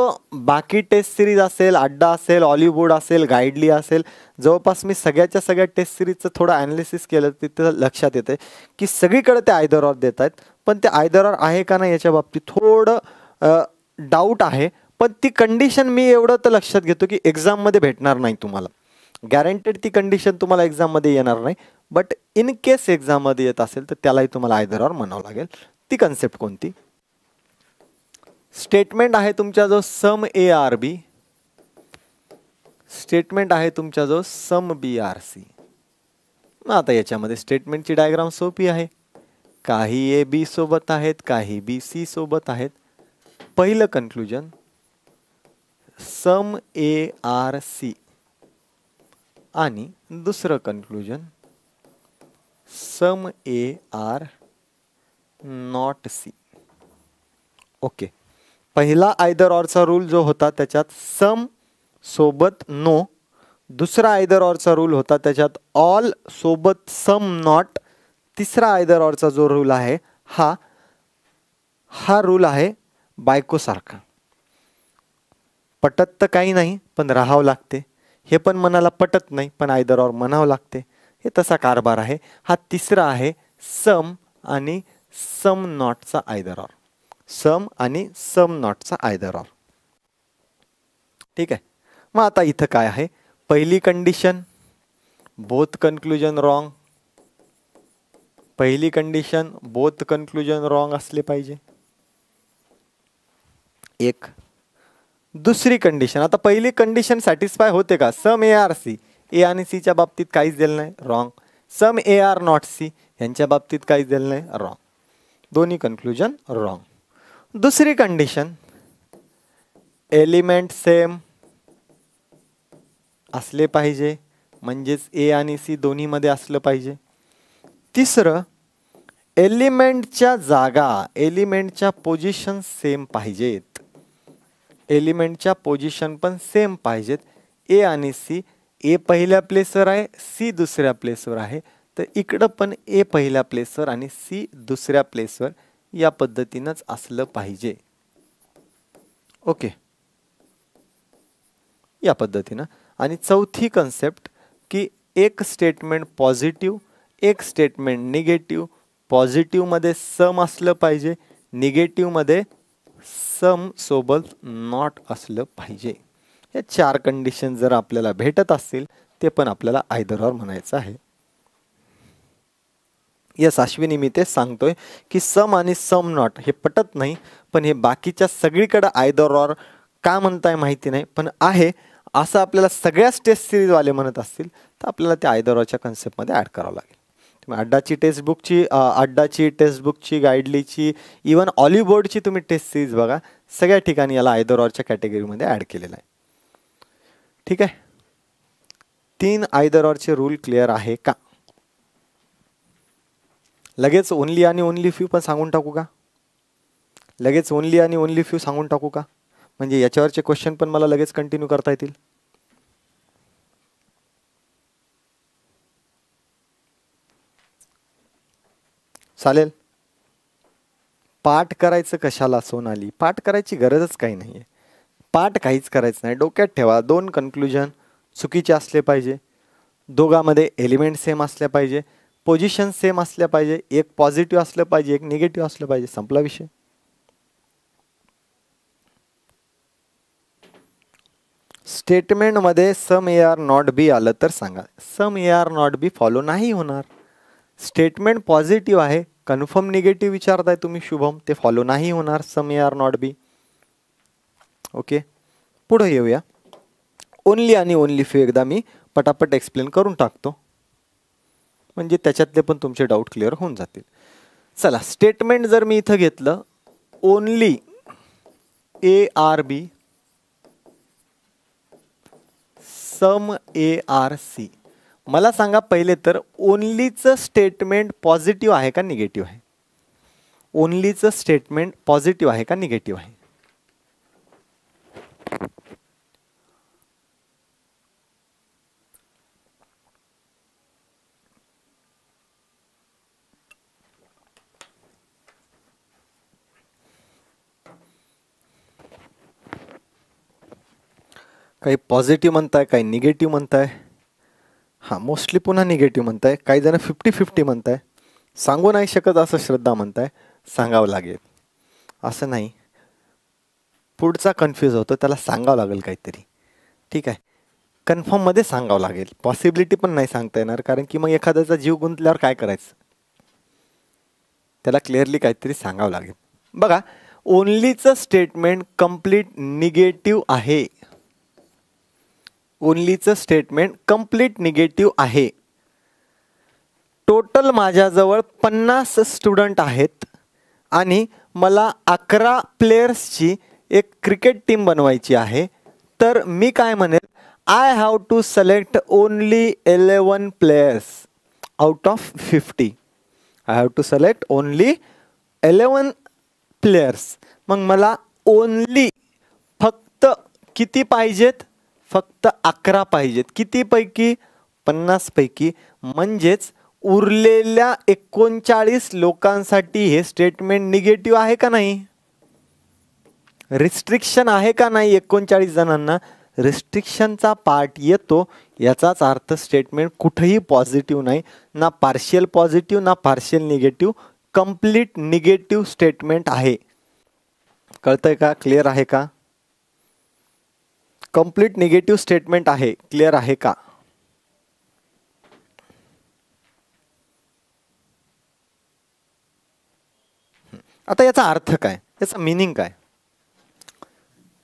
बाकी टेस्ट सिरीज असेल अड्डा असेल हॉलिवूड असेल गाईडली असेल जवळपास मी सगळ्याच्या सगळ्या टेस्ट सिरीजचं थोडं ॲनालिसिस केलं तिथं लक्षात येते की सगळीकडे ते आयदरवर देत आहेत पण ते ऑर आहे का नाही याच्या बाबतीत थोडं डाऊट आहे पण ती कंडिशन मी एवढं तर लक्षात घेतो की एक्झाममध्ये भेटणार नाही तुम्हाला गॅरंटेड ती कंडिशन तुम्हाला एक्झाममध्ये येणार नाही बट इन केस एक्झाममध्ये येत असेल तर त्यालाही तुम्हाला ऑर म्हणावं लागेल ती कन्सेप्ट कोणती स्टेटमेंट आहे तुमचा जो सम ए आर बी स्टेटमेंट आहे तुमचा जो सम बी आर सी मग आता याच्यामध्ये स्टेटमेंटची डायग्राम सोपी आहे काही ए बी सोबत आहेत काही बी सी सोबत आहेत पहिलं conclusion some A are C आणि दुसरं conclusion some A are not C okay पहिला आयदर ऑरचा रूल जो होता त्याच्यात सम सोबत नो दुसरा आयदर ऑरचा रूल होता त्याच्यात ऑल सोबत सम नॉट तिसरा आयदर ऑरचा जो रूल आहे हा हा रूल आहे बायकोसारखा पटत तर काही नाही पण राहावं लागते हे पण मनाला पटत नाही पण आयदर ऑर म्हणावं लागते हे तसा कारभार आहे हा तिसरा आहे सम आणि सम नॉटचा आयदर ऑर सम आणि सम नॉटचा आयदर ऑर ठीक आहे मग आता इथं काय आहे पहिली कंडिशन बोथ कन्क्लुजन रॉंग पहिली कंडिशन बोथ कन्क्लुजन रॉंग असले पाहिजे एक दुसरी कंडिशन आता पहिली कंडिशन सॅटिस्फाय होते का some A are C A आणि सीच्या बाबतीत काहीच दिलं नाही wrong some A are not C यांच्या बाबतीत काहीच दिलं नाही रॉंग दोन्ही कन्क्लुजन रॉंग दुसरी कंडिशन एलिमेंट सेम असले पाहिजे म्हणजेच ए आणि सी दोन्हीमध्ये असलं पाहिजे तिसरं एलिमेंटच्या जागा एलिमेंटच्या पोजिशन सेम पाहिजेत एलिमेंटच्या पोजिशन पण सेम पाहिजेत ए आणि सी ए पहिल्या प्लेसवर आहे सी दुसऱ्या प्लेसवर आहे तर इकडं पण ए पहिल्या प्लेसवर आणि सी दुसऱ्या प्लेसवर या पद्धतीनंच असलं पाहिजे ओके या पद्धतीनं आणि चौथी कन्सेप्ट की एक स्टेटमेंट पॉझिटिव्ह एक स्टेटमेंट निगेटिव्ह पॉझिटिव्हमध्ये सम असलं पाहिजे निगेटिव्हमध्ये सम सोबत नॉट असलं पाहिजे हे चार कंडिशन जर आपल्याला भेटत असतील ते पण आपल्याला आयदरवर म्हणायचं आहे या साश्विनी मी ते सांगतोय की सम आणि सम नॉट हे पटत नाही पण हे बाकीच्या सगळीकडे आयदर ऑर का म्हणताय माहिती नाही पण आहे असं आपल्याला सगळ्याच टेस्ट सिरीजवाले म्हणत असतील तर आपल्याला त्या आयदर ऑरच्या कन्सेप्टमध्ये ॲड करावं लागेल अड्डाची टेक्स्टबुकची अड्डाची टेक्स्टबुकची गाईडलीची इवन ऑलिबोर्डची तुम्ही टेस्ट सिरीज बघा सगळ्या ठिकाणी याला आयदर ऑरच्या कॅटेगरीमध्ये ॲड केलेलं आहे ठीक आहे तीन आयदर ऑरचे रूल क्लिअर आहे का लगेच ओनली आणि ओनली फ्यू पण सांगून टाकू का लगेच ओनली आणि ओनली फ्यू सांगून टाकू का म्हणजे याच्यावरचे क्वेश्चन पण मला लगेच कंटिन्यू करता येतील चालेल पाठ करायचं कशाला सोनाली पाठ करायची गरजच काही नाही आहे पाठ काहीच करायचं नाही डोक्यात ठेवा दोन कन्क्लुजन चुकीचे असले पाहिजे दोघामध्ये एलिमेंट सेम असले पाहिजे पोझिशन सेम असल्या पाहिजे एक पॉझिटिव्ह असलं पाहिजे एक निगेटिव्ह असलं पाहिजे संपला विषय स्टेटमेंटमध्ये सम ए आर नॉट बी आलं तर सांगा some A are not B follow नाही होणार स्टेटमेंट पॉझिटिव्ह आहे कन्फर्म निगेटिव्ह विचारताय तुम्ही शुभम ते फॉलो नाही होणार some A are not B okay पुढे येऊया ओन्ली आणि ओन्ली फ्यू एकदा मी पटापट एक्सप्लेन करून टाकतो म्हणजे त्याच्यातले पण तुमचे डाऊट क्लिअर होऊन जातील चला स्टेटमेंट जर मी इथं घेतलं only A are B some A are C मला सांगा पहिले तर ओनलीचं स्टेटमेंट पॉझिटिव्ह आहे का निगेटिव्ह आहे ओनलीचं स्टेटमेंट पॉझिटिव्ह आहे का निगेटिव्ह आहे काही पॉझिटिव्ह म्हणताय काही निगेटिव्ह म्हणताय हां मोस्टली पुन्हा निगेटिव्ह म्हणताय काही जण फिफ्टी फिफ्टी म्हणताय सांगू नाही शकत असं श्रद्धा म्हणताय सांगावं लागेल असं नाही पुढचा कन्फ्यूज होतो त्याला सांगावं लागेल काहीतरी ठीक आहे कन्फर्ममध्ये सांगावं लागेल पॉसिबिलिटी पण नाही सांगता येणार कारण की मग एखाद्याचा जीव गुंतल्यावर काय करायचं त्याला क्लिअरली काहीतरी सांगावं लागेल बघा ओनलीचं स्टेटमेंट कम्प्लीट निगेटिव्ह आहे ओनलीचं स्टेटमेंट कंप्लीट निगेटिव्ह आहे टोटल माझ्याजवळ पन्नास स्टुडंट आहेत आणि मला अकरा प्लेयर्सची एक क्रिकेट टीम बनवायची आहे तर मी काय म्हणेल I have to select only eleven players out of fifty I have to select only eleven players मग मला ओनली फक्त किती पाहिजेत फक्त अकरा पाहिजेत कितीपैकी पन्नासपैकी म्हणजेच उरलेल्या एकोणचाळीस लोकांसाठी हे स्टेटमेंट निगेटिव्ह आहे का नाही रिस्ट्रिक्शन आहे का नाही एकोणचाळीस जणांना रिस्ट्रिक्शनचा पार्ट येतो याचाच अर्थ स्टेटमेंट कुठेही पॉझिटिव्ह नाही ना पार्शियल पॉझिटिव्ह ना partial negative complete negative statement आहे कळतंय का क्लिअर आहे का कम्प्लीट निगेटिव्ह स्टेटमेंट आहे क्लिअर आहे का आता याचा अर्थ काय याचा मिनिंग काय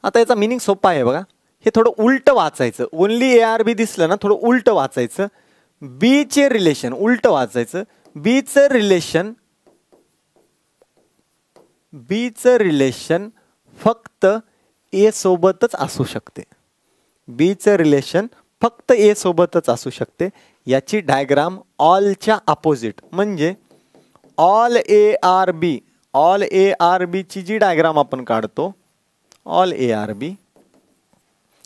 आता याचा मिनिंग सोपा आहे बघा हे थोडं उलट वाचायचं ओन्ली ए आर बी दिसलं ना थोडं उलट वाचायचं बीचे रिलेशन उलट वाचायचं बीचं रिलेशन बीचं रिलेशन फक्त ए सोबतच असू शकते बीचं रिलेशन फक्त ए सोबतच असू शकते याची डायग्राम ऑलच्या अपोजिट म्हणजे all A are B all A are B ची जी डायग्राम आपण काढतो ऑल ए आर बी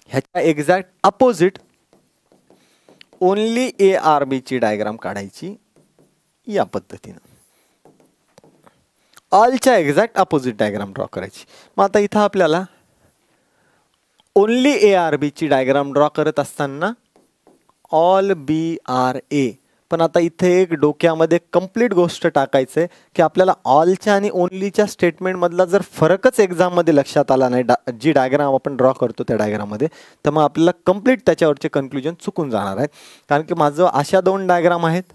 ह्याच्या exact opposite only A are B ची डायग्राम काढायची या पद्धतीनं ऑलच्या एक्झॅक्ट अपोजिट डायग्राम ड्रॉ करायची मग आता इथं आपल्याला ओन्ली ए आर बीची डायग्राम ड्रॉ करत असताना ऑल बी आर ए पण आता इथे एक डोक्यामध्ये कम्प्लीट गोष्ट टाकायचं आहे की आपल्याला ऑलच्या आणि ओनलीच्या स्टेटमेंटमधला जर फरकच एक्झाममध्ये लक्षात आला नाही डा जी डायग्राम आपण ड्रॉ करतो त्या डायग्राममध्ये तर मग आपल्याला कम्प्लीट त्याच्यावरचे कन्क्लुजन चुकून जाणार आहे कारण की माझं अशा दोन डायग्राम आहेत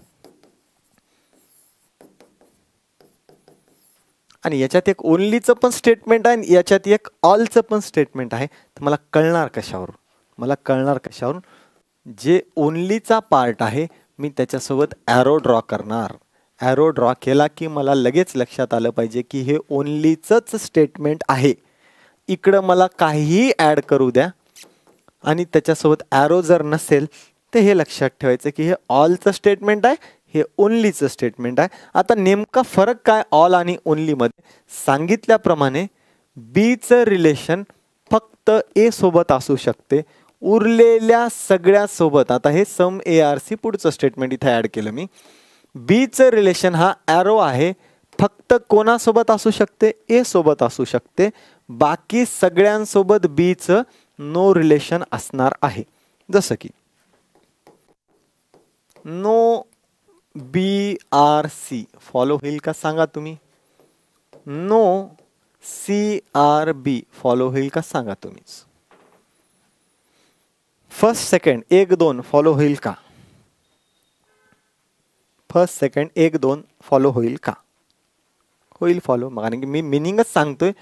आणि याच्यात एक ओनलीचं पण स्टेटमेंट आहे आणि याच्यात एक ऑलचं पण स्टेटमेंट आहे तर मला कळणार कशावरून मला कळणार कशावरून जे ओनलीचा पार्ट आहे मी त्याच्यासोबत ॲरो ड्रॉ करणार ॲरो ड्रॉ केला की मला लगेच लक्षात आलं पाहिजे की हे ओनलीचंच स्टेटमेंट आहे इकडं मला काहीही ॲड करू द्या आणि त्याच्यासोबत ॲरो जर नसेल तर हे लक्षात ठेवायचं की हे ऑलचं स्टेटमेंट आहे हे ओनलीचं स्टेटमेंट आहे आता नेमका फरक काय ऑल आणि ओनलीमध्ये सांगितल्याप्रमाणे बीचं रिलेशन फक्त ए सोबत असू शकते उरलेल्या सगळ्यासोबत आता हे सम ए आर सी पुढचं स्टेटमेंट इथे ॲड केलं मी बीचं रिलेशन हा ॲरो आहे फक्त कोणासोबत असू शकते ए सोबत असू शकते बाकी सगळ्यांसोबत बीचं नो रिलेशन असणार आहे जसं की no B are C follow होईल का सांगा तुम्ही no C are B follow होईल का सांगा तुम्ही फर्स्ट सेकंड एक दोन फॉलो होईल का फर्स्ट सेकंड एक दोन फॉलो होईल का होईल फॉलो कारण की मी मिनिंगच सांगतोय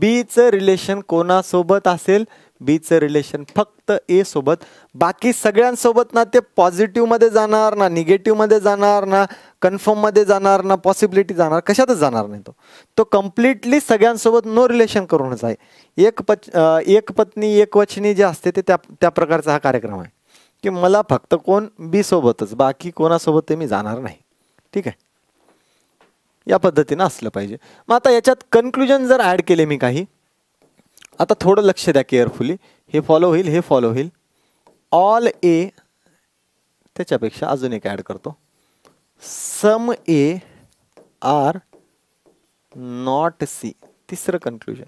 बीचं रिलेशन कोणासोबत असेल बीचं रिलेशन फक्त ए सोबत बाकी सगळ्यांसोबत ना ते पॉझिटिव्हमध्ये जाणार ना निगेटिव्हमध्ये जाणार ना कन्फर्ममध्ये जाणार ना पॉसिबिलिटी जाणार कशातच जाणार नाही तो तो कम्प्लिटली सगळ्यांसोबत नो रिलेशन करूनच आहे एक पच एक पत्नी एक वचनी जे असते ते त्या त्या प्रकारचा हा कार्यक्रम आहे की मला फक्त कोण बी सोबतच बाकी कोणासोबत ते मी जाणार नाही ठीक आहे या पद्धतीनं असलं पाहिजे मग आता याच्यात कन्क्लुजन जर ॲड केले मी काही आता थोडं लक्ष द्या केअरफुली हे फॉलो होईल हे फॉलो होईल ऑल ए त्याच्यापेक्षा अजून एक ॲड करतो some A are not C तिसरं conclusion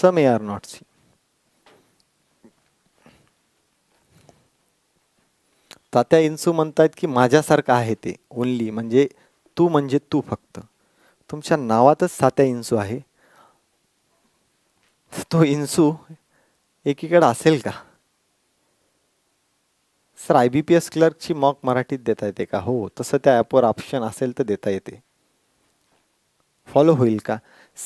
some A are not C Tatya Insu म्हणतायत की माझ्यासारखं आहे ते ओनली म्हणजे तू म्हणजे तू फक्त तुमच्या नावातच सात्या इंसू आहे तो इन्सू एकीकडे असेल का sir I B P S क्लर्कची मॉक मराठीत देता येते का हो तसं त्या ॲपवर ऑप्शन असेल तर देता येते फॉलो होईल का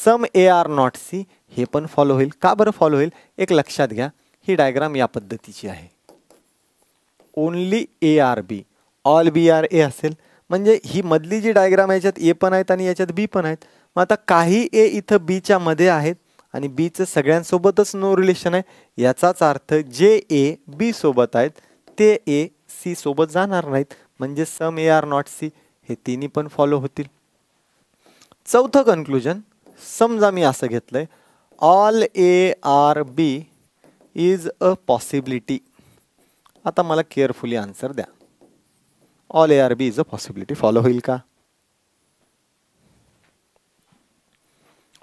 some A are not C हे पण फॉलो होईल का बरं फॉलो होईल एक लक्षात घ्या ही डायग्राम या पद्धतीची आहे only A are B all B are A असेल म्हणजे ही मधली जी डायग्राम याच्यात ए पण आहेत आणि याच्यात बी पण आहेत मग आता काही ए इथं बीच्या मध्ये आहेत आणि बीचं सगळ्यांसोबतच नो रिलेशन आहे याचाच अर्थ जे ए बी सोबत आहेत ते ए सी सोबत जाणार नाहीत म्हणजे some A are not C हे तिन्ही पण फॉलो होतील चौथं कन्क्लुजन समजा मी असं घेतलं आहे all A are B is a possibility आता मला केअरफुली आन्सर द्या all A are B is a possibility follow होईल का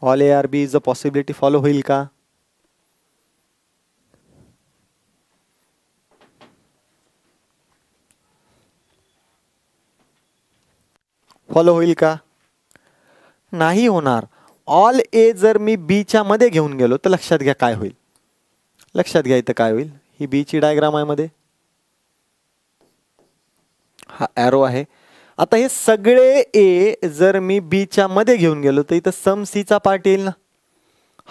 all A are B is a possibility follow होईल का फॉलो होईल का नाही होणार ऑल ए जर मी बीच्या मध्ये घेऊन गेलो तर लक्षात घ्या काय होईल लक्षात घ्या इथं काय होईल ही बीची डायग्राम आहे मध्ये हा ॲरो आहे आता हे सगळे ए जर मी बीच्या मध्ये घेऊन गेलो तर इथं सम सीचा पार्ट येईल ना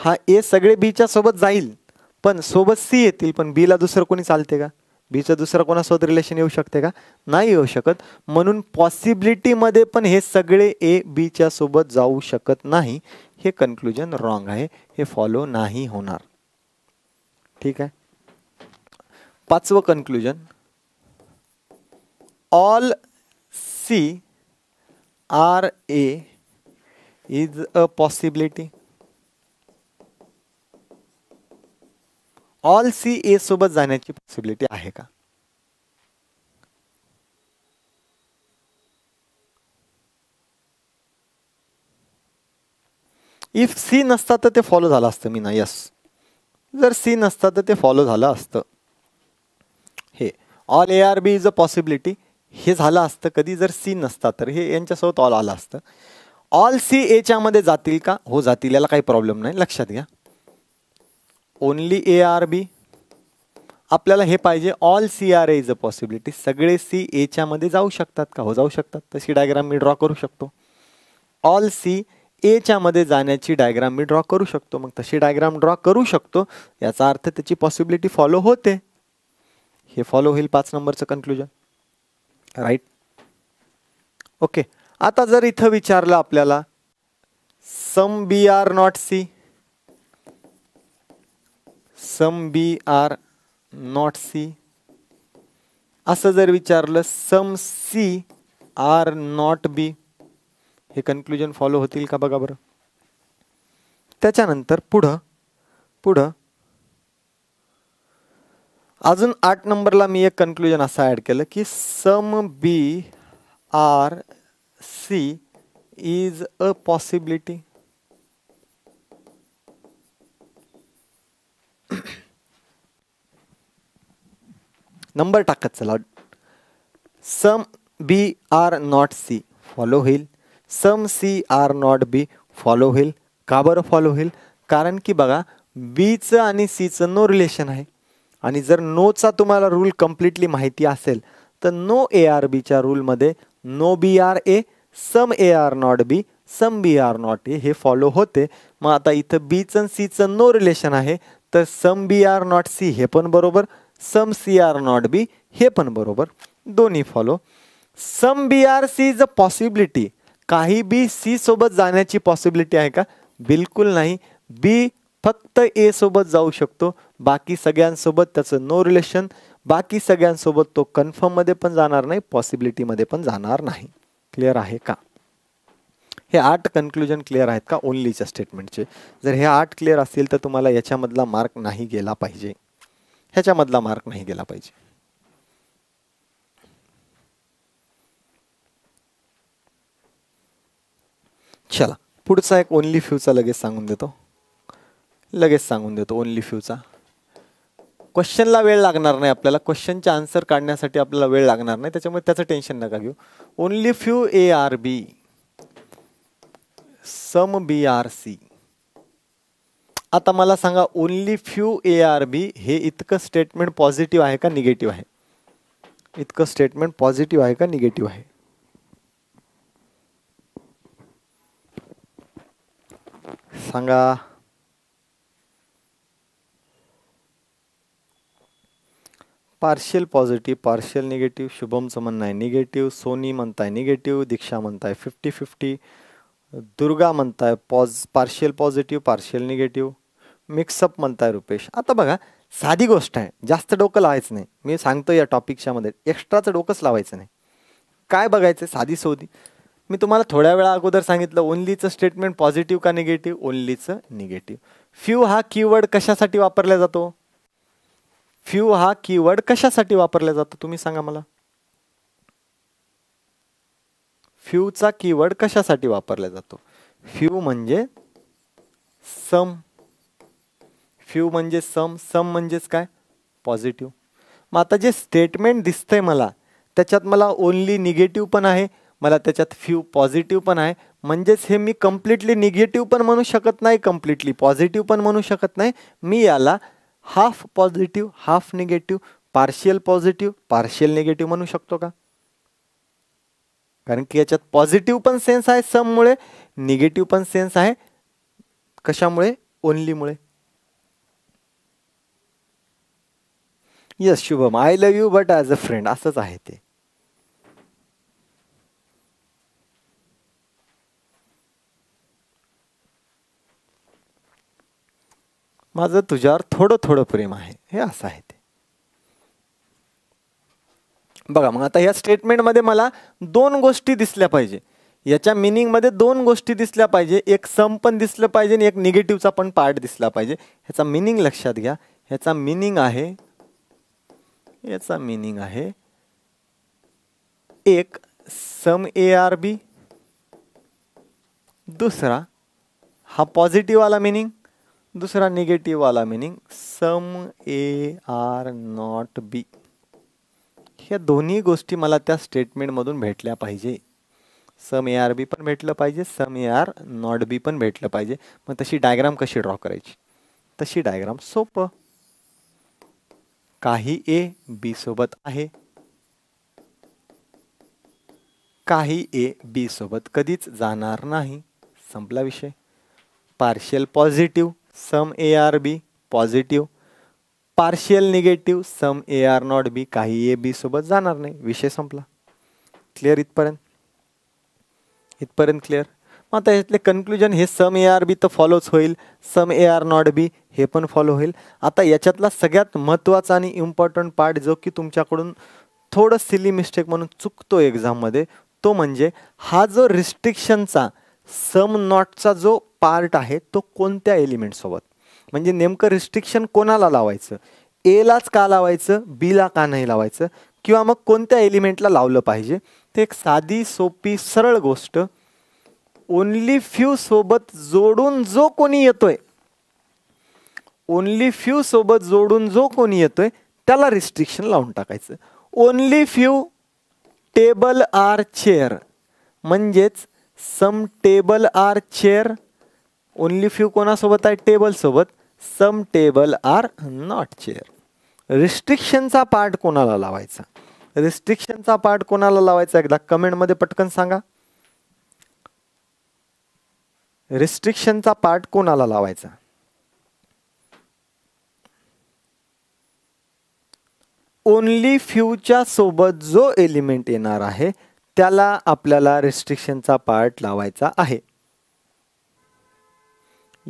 हा ए सगळे बीच्या सोबत जाईल पण सोबत सी येतील पण बीला दुसरं कोणी चालते का बीचं दुसरं कोणासोबत रिलेशन येऊ शकते का नाही येऊ शकत म्हणून पॉसिबिलिटीमध्ये पण हे सगळे ए बीच्या सोबत जाऊ शकत नाही हे कन्क्लुजन रॉंग आहे हे फॉलो नाही होणार ठीक आहे पाचवं conclusion all C are A is a possibility. All C A सोबत जाण्याची पॉसिबिलिटी आहे का इफ सी नसता तर ते फॉलो झालं असतं मी ना यस जर सी नसता तर ते फॉलो झालं असतं हे all A are B is a possibility हे झालं असतं कधी जर सी नसता तर हे यांच्यासोबत ऑल आलं असतं ऑल सी एच्या मध्ये जातील का हो जातील याला काही प्रॉब्लेम नाही लक्षात घ्या ओन्ली ए आर बी आपल्याला हे पाहिजे all C are A is a possibility सगळे सी एच्यामध्ये मध्ये जाऊ शकतात का हो जाऊ शकतात तशी डायग्राम मी ड्रॉ करू शकतो ऑल सी एच्या मध्ये जाण्याची डायग्राम मी ड्रॉ करू शकतो मग तशी डायग्राम ड्रॉ करू शकतो याचा अर्थ त्याची पॉसिबिलिटी फॉलो होते हे फॉलो होईल पाच नंबरचं कन्क्लुजन राईट ओके आता जर इथं विचारलं आपल्याला some B are not C some B are not C असं जर विचारलं some C are not B हे कन्क्लुजन फॉलो होतील का बघा बरं त्याच्यानंतर पुढं पुढं अजून आठ नंबर ली एक कन्क्लूजन असं ॲड कि some B are C is a possibility number टाक चला some B are not C follow होईल some C are not B follow होल का बरं फॉलो होईल कारण की बघा बीचं आणि सीचं नो रिलेशन है आणि जर नोचा तुम्हाला रूल कम्प्लिटली माहिती असेल तर नो ए आर बीच्या रूलमध्ये no B are A some A are not B some B are not A हे फॉलो होते मग आता इथं बीचं सीचं नो रिलेशन आहे तर some B are not C हे पण बरोबर some C are not B हे पण बरोबर दोन्ही follow some B are C is a possibility काही बी सी सोबत जाण्याची पॉसिबिलिटी आहे का बिलकुल नाही बी फक्त ए सोबत जाऊ शकतो बाकी सगळ्यांसोबत त्याचं नो रिलेशन बाकी सगळ्यांसोबत तो कन्फर्ममध्ये पण जाणार नाही पॉसिबिलिटीमध्ये पण जाणार नाही क्लिअर आहे का हे आठ कन्क्लुजन क्लिअर आहेत का ओनलीच्या स्टेटमेंटचे जर हे आठ क्लिअर असतील तर तुम्हाला याच्यामधला मार्क नाही गेला पाहिजे ह्याच्यामधला मार्क नाही गेला पाहिजे चला पुढचा एक ओनली फ्यूचा लगेच सांगून देतो लगेच सांगून देतो ओनली फ्यूचा क्वेश्चनला वेळ लागणार नाही आपल्याला क्वेश्चनचे आन्सर काढण्यासाठी आपल्याला वेळ लागणार नाही त्याच्यामुळे त्याचं टेन्शन नका घेऊ only few A are B some B are C आता मला सांगा only few A are B हे इतकं स्टेटमेंट पॉझिटिव्ह आहे का निगेटिव्ह आहे इतकं स्टेटमेंट पॉझिटिव्ह आहे का निगेटिव्ह आहे सांगा पार्शियल पॉझिटिव्ह पार्शियल निगेटिव्ह शुभमचं म्हणणं आहे निगेटिव्ह सोनी म्हणताय निगेटिव्ह दीक्षा म्हणताय फिफ्टी फिफ्टी दुर्गा म्हणताय पॉज partial positive partial negative mix up म्हणताय रुपेश आता बघा साधी गोष्ट आहे जास्त डोकं लावायचं नाही मी सांगतो या टॉपिकच्या मध्ये एक्स्ट्राचं डोकंच लावायचं नाही काय बघायचं साधी सोधी मी तुम्हाला थोड्या वेळा अगोदर सांगितलं ओन्लीचं स्टेटमेंट पॉझिटिव्ह का निगेटिव्ह ओनलीचं निगेटिव्ह फ्यू हा कीवर्ड कशासाठी वापरला जातो फ्यू हा कीवर्ड कशासाठी वापरला जातो तुम्ही सांगा मला फ्यूचा कीवर्ड कशासाठी वापरला जातो फ्यू म्हणजे सम फ्यू म्हणजे सम सम म्हणजेच काय पॉझिटिव्ह मग आता जे स्टेटमेंट दिसतंय मला त्याच्यात मला ओन्ली निगेटिव्ह पण आहे मला त्याच्यात फ्यू पॉझिटिव्ह पण आहे म्हणजेच हे मी कम्प्लिटली निगेटिव्ह पण म्हणू शकत नाही कम्प्लिटली पॉझिटिव्ह पण म्हणू शकत नाही मी याला half positive half negative partial positive partial negative मनू शकतो का कारण की याच्यात पॉझिटिव्ह पण सेन्स आहे सममुळे निगेटिव्ह पण सेन्स आहे कशामुळे ओनलीमुळे yes Shubham I love you but as a friend असंच है माझं तुझ्यावर थोडं थोडं प्रेम आहे हे असं आहे ते बघा मग आता या स्टेटमेंटमध्ये मला दोन गोष्टी दिसल्या पाहिजे याच्या मिनिंगमध्ये दोन गोष्टी दिसल्या पाहिजे एक सम पण दिसलं पाहिजे आणि एक निगेटिव्हचा पण पार्ट दिसला पाहिजे ह्याचा मिनिंग लक्षात घ्या ह्याचा मिनिंग आहे याचा मिनिंग आहे एक सम ए आर बी दुसरा हा पॉझिटिव्ह आला मिनिंग दुसरा निगेटिव वाला meaning some A are not B ह्या दोन्ही गोष्टी मला त्या स्टेटमेंटमधून भेटल्या पाहिजे सम ए आर बी पण भेटलं पाहिजे सम ए आर नॉट बी पण भेटलं पाहिजे मग तशी डायग्राम कशी ड्रॉ करायची तशी डायग्राम सोपं काही ए बी सोबत आहे काही ए बी सोबत कधीच जाणार नाही संपला विषय partial positive some A are B positive partial negative some A are not B काही ए बी सोबत जाणार नाही विषय संपला क्लिअर इथपर्यंत इथपर्यंत क्लिअर मग आता यातले कन्क्लुजन हे सम ए आर बी तर फॉलोच होईल सम ए आर नॉट बी हे पण फॉलो होईल आता याच्यातला सगळ्यात महत्त्वाचा आणि इम्पॉर्टंट पार्ट जो की तुमच्याकडून थोडं सिली मिस्टेक म्हणून चुकतो एक्झाममध्ये तो म्हणजे हा जो रिस्ट्रिक्शनचा सम नॉटचा जो पार्ट आहे तो कोणत्या एलिमेंटसोबत म्हणजे नेमकं रिस्ट्रिक्शन कोणाला लावायचं एलाच का लावायचं बीला का नाही लावायचं किंवा मग कोणत्या एलिमेंटला लावलं पाहिजे ते एक साधी सोपी सरळ गोष्ट ओन्ली फ्यू सोबत जोडून जो कोणी येतोय ओन्ली फ्यू सोबत जोडून जो कोणी येतोय त्याला रिस्ट्रिक्शन लावून टाकायचं only few table are chair म्हणजेच some table are chair only few कोणासोबत आहे टेबलसोबत some table are not chair रिस्ट्रिक्शनचा पार्ट कोणाला लावायचा रिस्ट्रिक्शनचा पार्ट कोणाला लावायचा एकदा कमेंटमध्ये पटकन सांगा रिस्ट्रिक्शनचा पार्ट कोणाला लावायचा ओन्ली फ्यूच्या सोबत जो एलिमेंट येणार आहे त्याला आपल्याला रिस्ट्रिक्शनचा पार्ट लावायचा आहे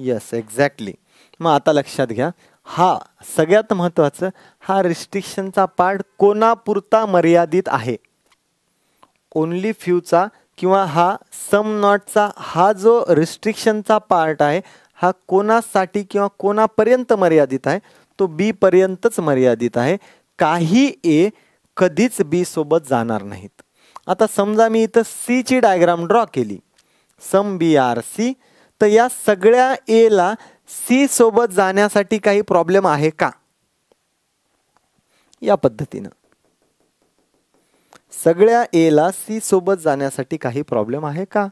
येस एक्झॅक्टली मग आता लक्षात घ्या हा सगळ्यात महत्त्वाचं हा रिस्ट्रिक्शनचा पार्ट कोणापुरता मर्यादित आहे ओन्ली फ्यूचा किंवा हा सम नॉटचा हा जो रिस्ट्रिक्शनचा पार्ट आहे हा कोणासाठी किंवा कोणापर्यंत मर्यादित आहे तो बीपर्यंतच मर्यादित आहे काही ए कधीच बी सोबत जाणार नाहीत आता समजा मी इथं सीची डायग्राम ड्रॉ केली सम बी आर सी तर या सगळ्या एला सी सोबत जाण्यासाठी काही प्रॉब्लेम आहे का या पद्धतीनं सगळ्या एला सी सोबत जाण्यासाठी काही प्रॉब्लेम आहे का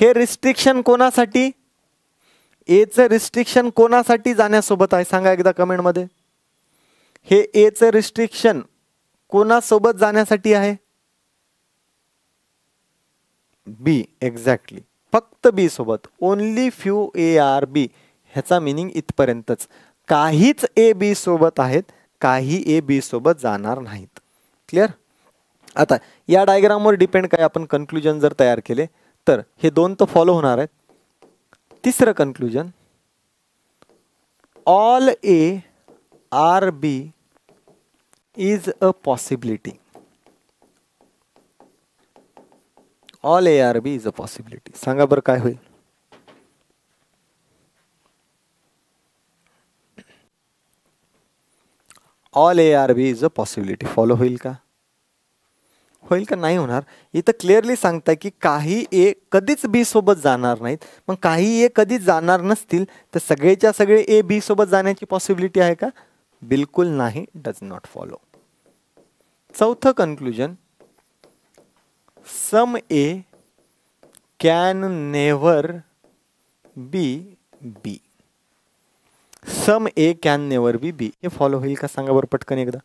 हे रिस्ट्रिक्शन कोणासाठी एचं रिस्ट्रिक्शन कोणासाठी जाण्यासोबत आहे सांगा एकदा कमेंटमध्ये हे एचं रिस्ट्रिक्शन कोणासोबत जाण्यासाठी आहे बी एक्झॅक्टली फक्त बी सोबत only few A are B ह्याचा मिनिंग इथपर्यंतच काहीच ए बी सोबत आहेत काही ए बी सोबत जाणार नाहीत क्लिअर आता या डायग्रामवर डिपेंड काय आपण कन्क्लुजन जर तयार केले तर हे दोन तर फॉलो होणार आहेत तिसरं conclusion all A are B is a possibility all A are B is a possibility सांगा बरं काय होईल all A are B is a possibility follow होईल का होईल का नाही होणार इथं क्लिअरली सांगताय की काही ए कधीच बी सोबत जाणार नाहीत मग काही ए कधीच जाणार नसतील तर सगळेच्या सगळे ए बी सोबत जाण्याची पॉसिबिलिटी आहे का बिलकुल नाही डज नॉट फॉलो चौथं conclusion some A can never be B some A can never be B हे फॉलो होईल का सांगा बरं पटकन एकदा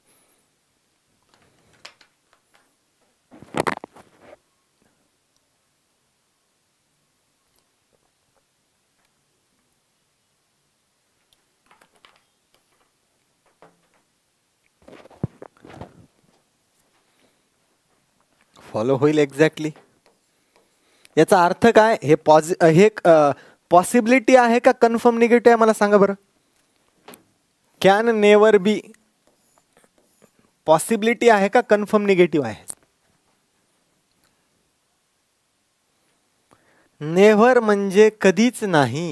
फॉलो होईल एक्झॅक्टली याचा अर्थ काय हे पॉझि हे पॉसिबिलिटी आहे का कन्फर्म निगेटिव्ह आहे मला सांगा बरं कॅन नेवर बी पॉसिबिलिटी आहे का कन्फर्म निगेटिव्ह आहे नेव्हर म्हणजे कधीच नाही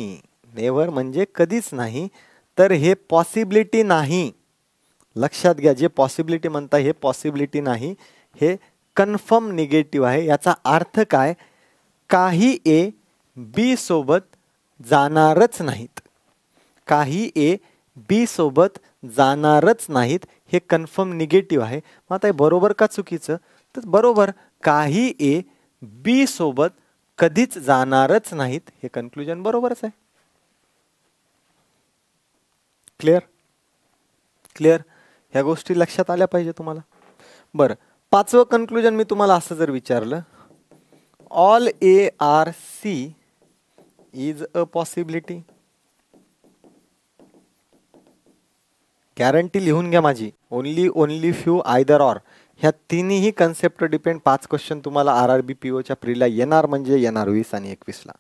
नेव्हर म्हणजे कधीच नाही तर हे पॉसिबिलिटी नाही लक्षात घ्या जे पॉसिबिलिटी म्हणता हे पॉसिबिलिटी नाही हे कन्फर्म निगेटिव्ह आहे याचा अर्थ काय काही ए बी सोबत जाणारच नाहीत काही ए बी सोबत जाणारच नाहीत हे कन्फर्म निगेटिव्ह आहे मग आता हे बरोबर का चुकीचं तर बरोबर काही ए बी सोबत कधीच जाणारच नाहीत हे कन्क्लुजन बरोबरच आहे क्लिअर क्लिअर ह्या गोष्टी लक्षात आल्या पाहिजे तुम्हाला बरं पाचवं कन्क्लुजन मी तुम्हाला असं जर विचारलं all A are C is a possibility guarantee लिहून घ्या माझी only only few either or ह्या तिन्ही कन्सेप्ट डिपेंड पाच क्वेश्चन तुम्हाला आर आर बी पी ओच्या प्रीला येणार म्हणजे येणार वीस आणि एकवीसला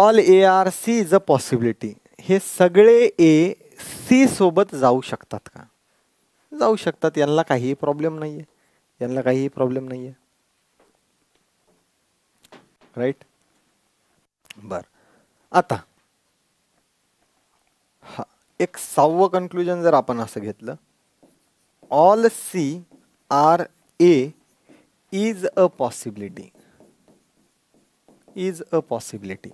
all A are C is a possibility हे सगळे ए सी सोबत जाऊ शकतात का जाऊ शकतात यांना काहीही प्रॉब्लेम नाही आहे यांना काहीही प्रॉब्लेम नाही आहे राईट बर आता हा एक सहावं कन्क्लुजन जर आपण असं घेतलं all C are A is a possibility is a possibility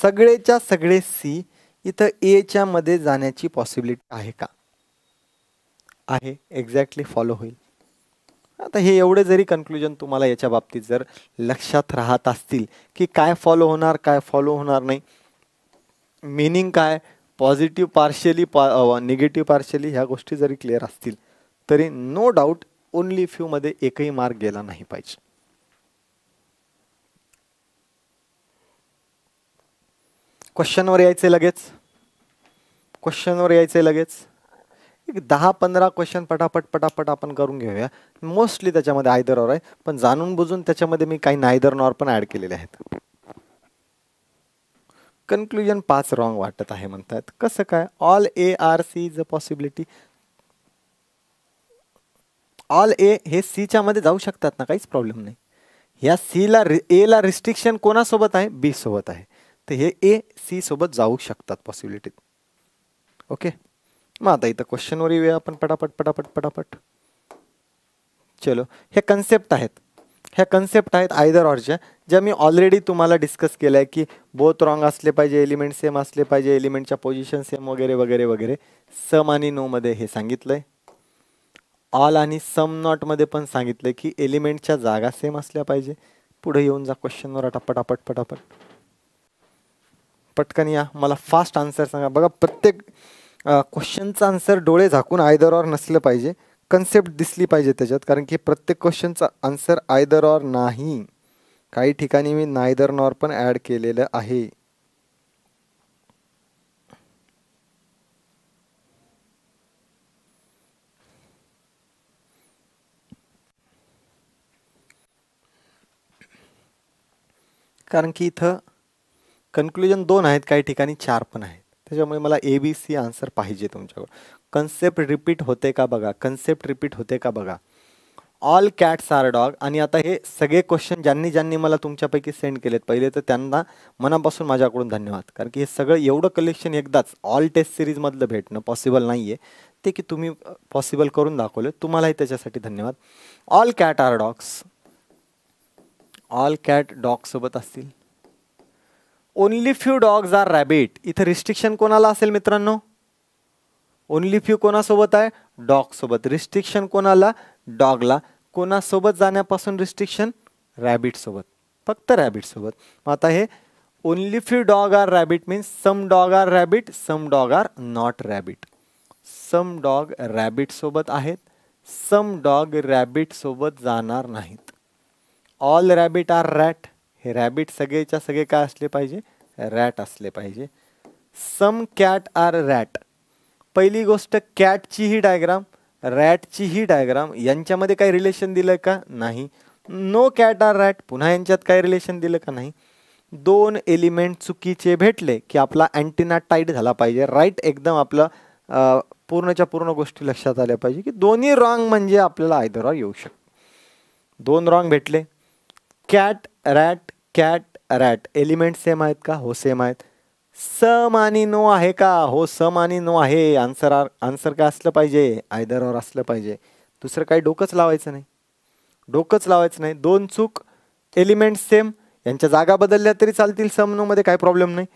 सगळेच्या सगळे सी इथं एच्या मध्ये जाण्याची पॉसिबिलिटी आहे का आहे एक्झॅक्टली फॉलो होईल आता हे एवढे जरी कन्क्लुजन तुम्हाला याच्या बाबतीत जर लक्षात राहत असतील की काय फॉलो होणार काय फॉलो होणार नाही मिनिंग काय पॉझिटिव्ह पार्शियली पा निगेटिव्ह पार्शियली ह्या गोष्टी जरी क्लिअर असतील तरी नो डाऊट ओनली फ्यूमध्ये एकही मार्क गेला नाही पाहिजे क्वेश्चनवर यायचे लगेच क्वेश्चनवर यायचे लगेच एक दहा पंधरा क्वेश्चन पटापट पटापट आपण करून घेऊया मोस्टली त्याच्यामध्ये आयदर ऑर आहे पण जाणून बुजून त्याच्यामध्ये मी काही नायदर नॉर पण ॲड केलेले आहेत कन्क्लुजन पाच रॉंग वाटत आहे म्हणतात कसं काय all A are C is a possibility all A हे सीच्या मध्ये जाऊ शकतात ना काहीच प्रॉब्लेम नाही या सीला ए एला रिस्ट्रिक्शन कोणासोबत आहे बी सोबत आहे तर हे ए सी सोबत जाऊ शकतात पॉसिबिलिटीत ओके मग आता इथं क्वेश्चनवर येऊया आपण पटापट पटापट पटापट चलो हे कन्सेप्ट आहेत ह्या कन्सेप्ट आहेत आयदर ऑरच्या ज्या मी ऑलरेडी तुम्हाला डिस्कस केलं आहे की बोथ रॉंग असले पाहिजे एलिमेंट सेम असले पाहिजे एलिमेंटच्या पोझिशन सेम वगैरे वगैरे वगैरे सम आणि नोमध्ये हे सांगितलं आहे ऑल आणि सम नॉटमध्ये पण सांगितलं की एलिमेंटच्या जागा सेम असल्या पाहिजे पुढे येऊन जा क्वेश्चनवर आता पटापट पटकन या मला फास्ट आन्सर सांगा बघा प्रत्येक क्वेश्चनचा आन्सर डोळे झाकून आयदर ऑर नसलं पाहिजे कन्सेप्ट दिसली पाहिजे त्याच्यात कारण की प्रत्येक क्वेश्चनचा आन्सर आयदर ऑर नाही काही ठिकाणी मी नायदर नॉर पण ॲड केलेलं आहे कारण की इथं कन्क्लुजन दोन आहेत काही ठिकाणी चार पण आहेत त्याच्यामुळे मला ए बी सी आन्सर पाहिजे तुमच्याकडं कन्सेप्ट रिपीट होते का बघा कन्सेप्ट रिपीट होते का बघा ऑल कॅट्स आर डॉग आणि आता हे सगळे क्वेश्चन ज्यांनी ज्यांनी मला तुमच्यापैकी सेंड केलेत पहिले तर त्यांना मनापासून माझ्याकडून धन्यवाद कारण की हे सगळं एवढं कलेक्शन एकदाच ऑल टेस्ट सिरीजमधलं भेटणं पॉसिबल नाही आहे ते की तुम्ही पॉसिबल करून दाखवले तुम्हालाही त्याच्यासाठी धन्यवाद all cat are dogs all cat डॉगसोबत असतील only few dogs are rabbit इथं रिस्ट्रिक्शन को असेल मित्रांनो ओन्ली फ्यू कोणासोबत आहे डॉगसोबत रिस्ट्रिक्शन को डॉगला कोणासोबत जाण्यापासून रिस्ट्रिक्शन रॅबिटसोबत फक्त रैबिट मग आता हे only few dog are rabbit means some dog are rabbit some dog are not rabbit some dog रॅबिटसोबत आहेत सम डॉग रॅबिटसोबत जाणार नाहीत ऑल रैबिट आर रैट हे रॅबिट सगळेच्या सगळे काय असले पाहिजे रॅट असले पाहिजे सम कॅट आर रॅट पहिली गोष्ट कॅटची ही डायग्राम रॅटची ही डायग्राम यांच्यामध्ये काही रिलेशन दिलं का नाही नो कॅट आर रॅट पुन्हा यांच्यात काय रिलेशन दिलं का नाही दोन एलिमेंट चुकीचे भेटले की आपला अँटीना टाईट झाला पाहिजे राईट एकदम आपलं पूर्णच्या पूर्ण गोष्टी लक्षात आल्या पाहिजे की दोन्ही रॉंग म्हणजे आपल्याला आयदरावर येऊ शकतो दोन रॉंग भेटले cat rat cat rat element same आहेत का हो सेम आहेत सम आणि नो आहे का हो सम आणि नो आहे आन्सर आर आन्सर काय असलं पाहिजे आयदर ऑर असलं पाहिजे दुसरं काही डोकंच लावायचं नाही डोकंच लावायचं नाही दोन चूक एलिमेंट सेम यांच्या जागा बदलल्या तरी चालतील सम नोमध्ये काय प्रॉब्लेम नाही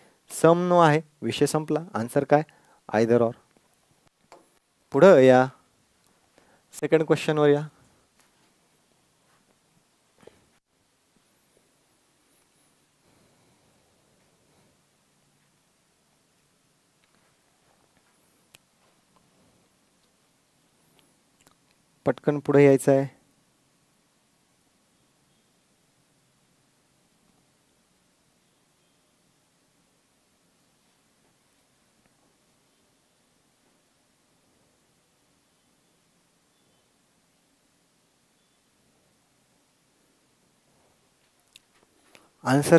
सम नो आहे विषय संपला आन्सर काय आयदर ऑर पुढं या सेकंड क्वेश्चनवर या पटकन पुढ़ यायचं आहे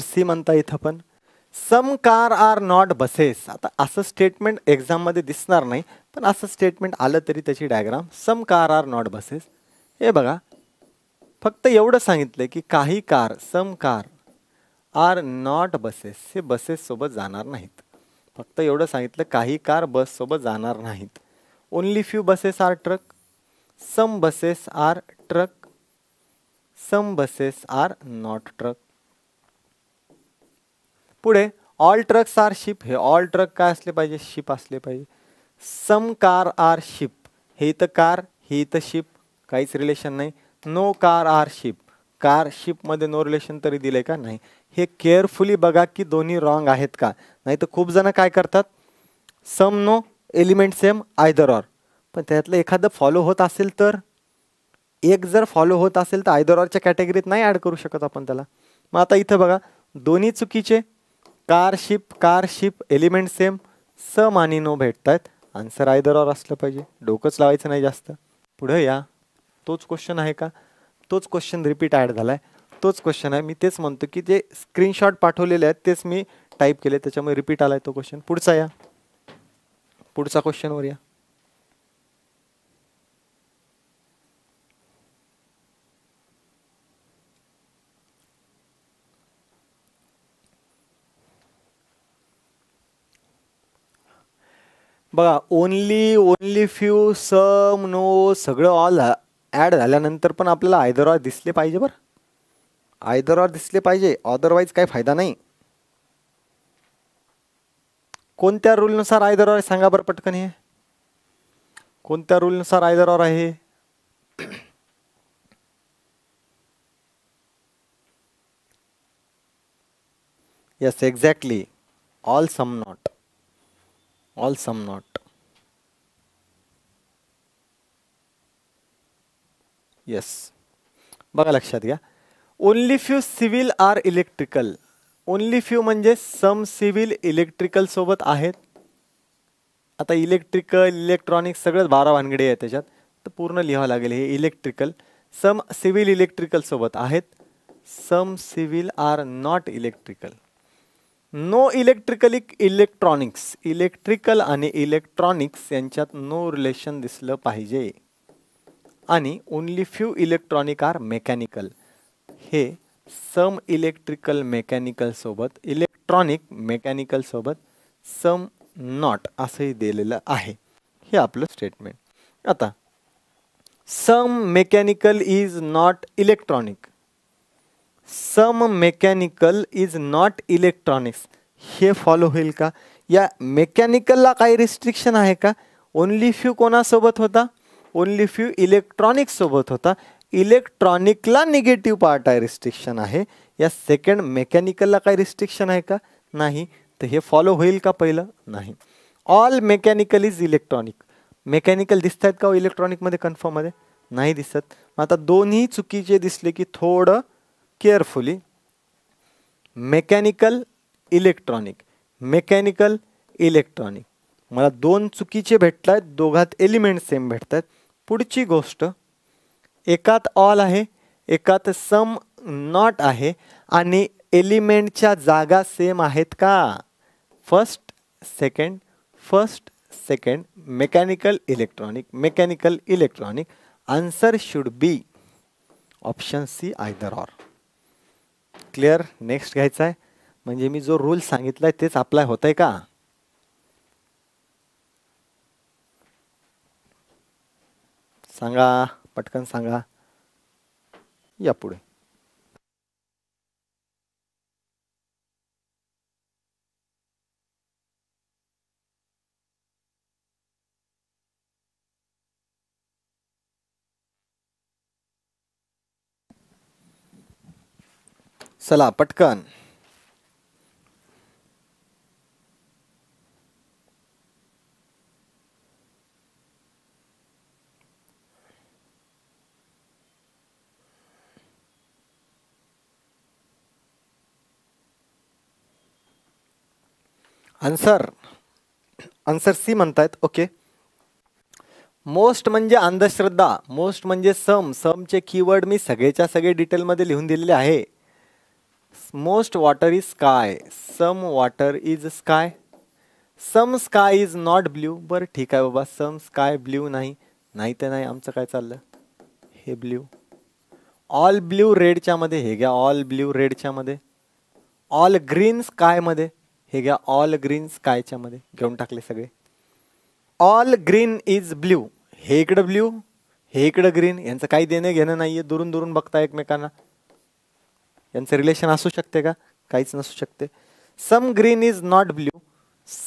सी म्हणता इथं some car are not buses आता असं स्टेटमेंट एक्झाममध्ये दिसणार नाही पण असं स्टेटमेंट आलं तरी त्याची diagram some car are not buses हे बघा फक्त एवढं सांगितलं की काही car some car are not buses हे बसेससोबत जाणार नाहीत फक्त एवढं सांगितलं काही कार बससोबत जाणार नाहीत only few buses are truck some buses are truck some buses are not truck पुढे ऑल ट्रक्स आर शिप हे ऑल ट्रक काय असले पाहिजे शिप असले पाहिजे सम कार आर शिप हे तर कार हे इथं शिप काहीच रिलेशन नाही no car are ship car शिपमध्ये नो रिलेशन तरी दिले का नाही हे केअरफुली बघा की दोन्ही रॉंग आहेत का नाही तर खूप जण काय करतात some no element same either or पण त्यातलं एखादं फॉलो होत असेल तर एक जर फॉलो होत असेल तर आयदर ऑरच्या कॅटेगरीत नाही ॲड करू शकत आपण त्याला मग आता इथं बघा दोन्ही चुकीचे car ship car ship element same some आणि नो भेटत आहेत आन्सर आयदर असलं पाहिजे डोकंच लावायचं नाही जास्त पुढं या तोच क्वेश्चन आहे का तोच क्वेश्चन रिपीट ॲड झाला आहे तोच क्वेश्चन आहे मी तेच म्हणतो की जे स्क्रीनशॉट पाठवलेले आहेत तेच मी टाईप केले त्याच्यामुळे रिपीट आला आहे तो क्वेश्चन पुढचा या पुढचा क्वेश्चनवर या बघा only only few some no सगळं ऑल ॲड झाल्यानंतर पण आपल्याला आयदर ऑर दिसले पाहिजे बरं आयदर ऑर दिसले पाहिजे अदरवाईज काही फायदा नाही कोणत्या रूलनुसार आयदर ऑर सांगा बरं पटकन हे कोणत्या रूलनुसार आयदर ऑर आहे yes exactly all some not all sum not yes बघा लक्षात घ्या only few civil are electrical only few म्हणजे सम सिव्हिल इलेक्ट्रिकल सोबत आहेत आता इलेक्ट्रिकल इलेक्ट्रॉनिक सगळंच बारा भानगडे आहे त्याच्यात तर पूर्ण लिहावं लागेल हे इलेक्ट्रिकल सम सिव्हिल इलेक्ट्रिकल सोबत आहेत some civil are not electrical no इलेक्ट्रिकलिक इलेक्ट्रॉनिक्स इलेक्ट्रिकल आणि इलेक्ट्रॉनिक्स यांच्यात नो रिलेशन दिसलं पाहिजे आणि only few electronic are mechanical हे सम इलेक्ट्रिकल मेकॅनिकलसोबत इलेक्ट्रॉनिक मेकॅनिकलसोबत सम नॉट असंही दिलेलं आहे हे आपलं स्टेटमेंट आता some mechanical is not electronic some mechanical is not electronics हे फॉलो होईल का या मेकॅनिकलला काही रिस्ट्रिक्शन आहे का ओन्ली फ्यू कोणासोबत होता ओन्ली फ्यू इलेक्ट्रॉनिक्ससोबत होता इलेक्ट्रॉनिकला निगेटिव्ह पार्ट आहे रिस्ट्रिक्शन आहे या सेकंड मेकॅनिकलला काही रिस्ट्रिक्शन आहे का नाही तर हे फॉलो होईल का पहिलं नाही all mechanical is electronic mechanical दिसत आहेत का इलेक्ट्रॉनिकमध्ये हो कन्फर्ममध्ये नाही दिसत मग आता दोन्ही चुकीचे दिसले की थोडं carefully mechanical electronic mechanical electronic मला दोन चुकीचे भेटत आहेत दोघात एलिमेंट सेम भेटत आहेत पुढची गोष्ट एकात ऑल आहे एकात सम नॉट आहे आणि एलिमेंटच्या जागा सेम आहेत का first second first second mechanical electronic mechanical electronic answer should be option C either or clear next घ्यायचा आहे म्हणजे मी जो रूल सांगितलाय तेच अप्लाय होत आहे का सांगा पटकन सांगा यापुढे सला, पटकन आन्सर आन्सर सी म्हणतायत ओके मोस्ट म्हणजे अंधश्रद्धा मोस्ट म्हणजे सम समचे कीवर्ड मी सगळेच्या सगळे डिटेलमध्ये लिहून दिलेले आहे most water is sky some water is sky some sky is not blue बरं ठीक आहे बाबा सम स्काय ब्ल्यू नाही नाही तर नाही आमचं काय चाललं हे ब्ल्यू ऑल ब्ल्यू रेडच्यामध्ये हे घ्या ऑल ब्ल्यू रेडच्यामध्ये ऑल ग्रीन मध्ये हे घ्या ऑल ग्रीन स्कायच्यामध्ये घेऊन टाकले सगळे ऑल ग्रीन इज ब्ल्यू हे इकडं ब्ल्यू हे इकडं ग्रीन यांचं काही देणं घेणं नाही आहे दुरून दुरून बघता एकमेकांना यांचं रिलेशन असू शकते का काहीच नसू शकते some green is not blue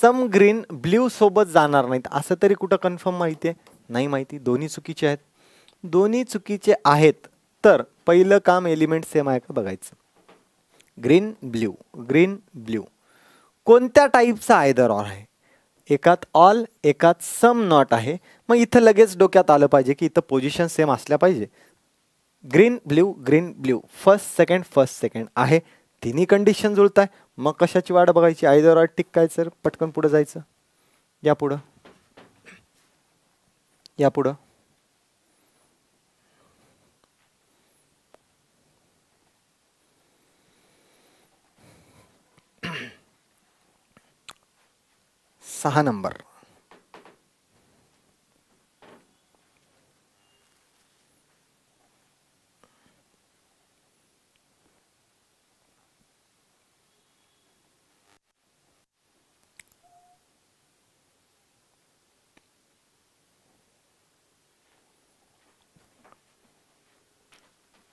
some green blue सोबत जाणार नाहीत असं तरी कुठं कन्फर्म माहिती आहे नाही माहिती दोन्ही चुकीचे आहेत दोन्ही चुकीचे आहेत तर पहिलं काम एलिमेंट सेम आहे का बघायचं ग्रीन ब्ल्यू ग्रीन ब्ल्यू कोणत्या टाईपचा आयदर ऑर आहे एकात ऑल एकात सम नॉट आहे मग इथं लगेच डोक्यात आलं पाहिजे की इथं पोझिशन सेम असल्या पाहिजे green blue green blue first second first second आहे तिन्ही कंडिशन जुळत आहे मग कशाची वाट बघायची आयदर वाट टिकायचं सर पटकन पुढं जायचं यापुढं यापुढं सहा नंबर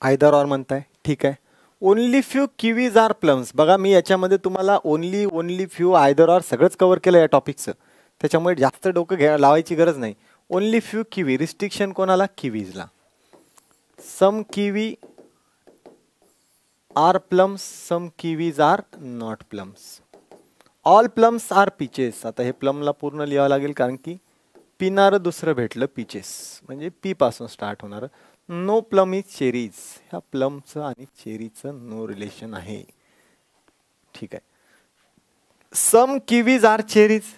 आयदर ऑर म्हणताय ठीक आहे only few kiwis are plums बघा मी याच्यामध्ये तुम्हाला only only few either or सगळंच कवर केलं या टॉपिकचं त्याच्यामुळे जास्त डोकं घ्या लावायची गरज नाही ओनली फ्यू किवी रिस्ट्रिक्शन कोणाला किवीजला some kiwi are plums some kiwis are not plums all plums are peaches आता हे प्लमला पूर्ण लिहावं लागेल कारण की पिणारं दुसरं भेटलं पिचेस म्हणजे पीपासून स्टार्ट होणार नो प्लम इज चेरीज ह्या प्लमचं आणि चेरीचं नो रिलेशन आहे ठीक आहे सम किवीज आर चेरीज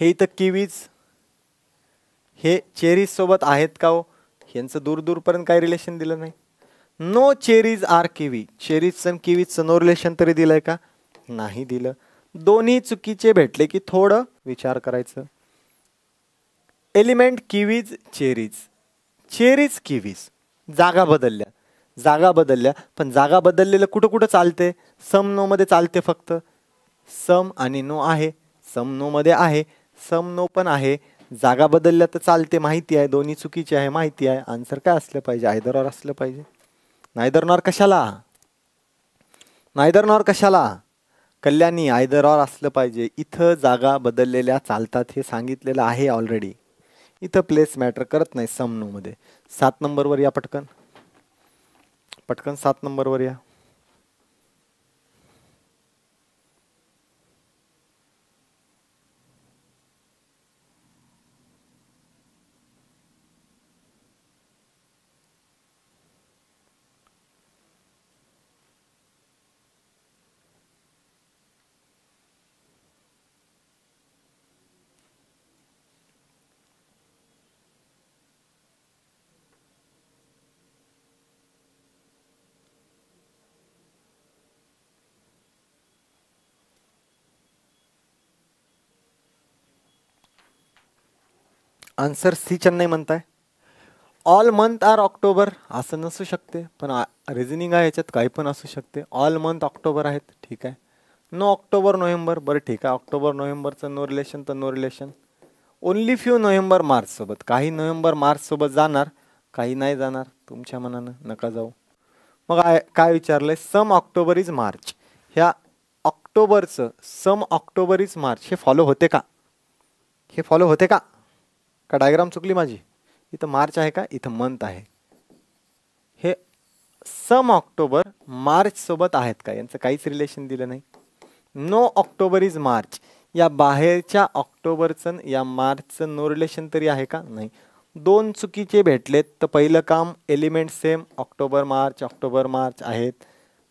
हे इथं किवीज हे चेरीज सोबत आहेत का हो यांचं दूर दूरपर्यंत काही रिलेशन दिलं नाही no cherries are kiwi some kiwis किवीजचं नो रिलेशन तरी दिलंय का नाही दिलं दोन्ही चुकीचे भेटले की थोडं विचार करायचं element kiwis cherries cherries kiwis जागा बदलल्या जागा बदलल्या पण जागा बदललेलं कुठं कुठं चालते सम नोमध्ये चालते फक्त सम आणि नो आहे सम नोमध्ये आहे सम नो पण आहे जागा बदलल्या तर चालते माहिती आहे दोन्ही चुकीची आहे माहिती आहे आन्सर काय असलं पाहिजे आयदर असलं पाहिजे नायदर कशाला नायदर कशाला कल्याणी आयदर असलं पाहिजे इथं जागा बदललेल्या चालतात हे सांगितलेलं आहे ऑलरेडी इथं प्लेस मॅटर करत नाही समनूमध्ये सात नंबरवर या पटकन पटकन सात नंबरवर या आन्सर सी चेन्नई म्हणताय ऑल मंथ आर ऑक्टोबर असं नसू शकते पण रिझनिंग आहे याच्यात काही पण असू शकते ऑल मंथ ऑक्टोबर आहेत ठीक आहे नो ऑक्टोबर नोव्हेंबर बरं ठीक आहे ऑक्टोबर नोव्हेंबरचं नो रिलेशन तर no relation only few November मार्चसोबत काही नोव्हेंबर मार्चसोबत जाणार काही नाही जाणार तुमच्या मनानं नका जाऊ मग आय काय विचारलं आहे सम ऑक्टोबर इज मार्च ह्या ऑक्टोबरचं सम ऑक्टोबर इज मार्च हे फॉलो होते का हे फॉलो होते का का डायग्राम चुकली माझी इथं मार्च आहे का इथं मंथ आहे हे सम ऑक्टोबर मार्च सोबत आहेत का यांचं काहीच रिलेशन दिलं नाही नो ऑक्टोबर इज मार्च या बाहेरच्या ऑक्टोबरचं या मार्चचं नो रिलेशन तरी आहे का नाही दोन चुकीचे भेटलेत तर पहिलं काम element same October March October March आहेत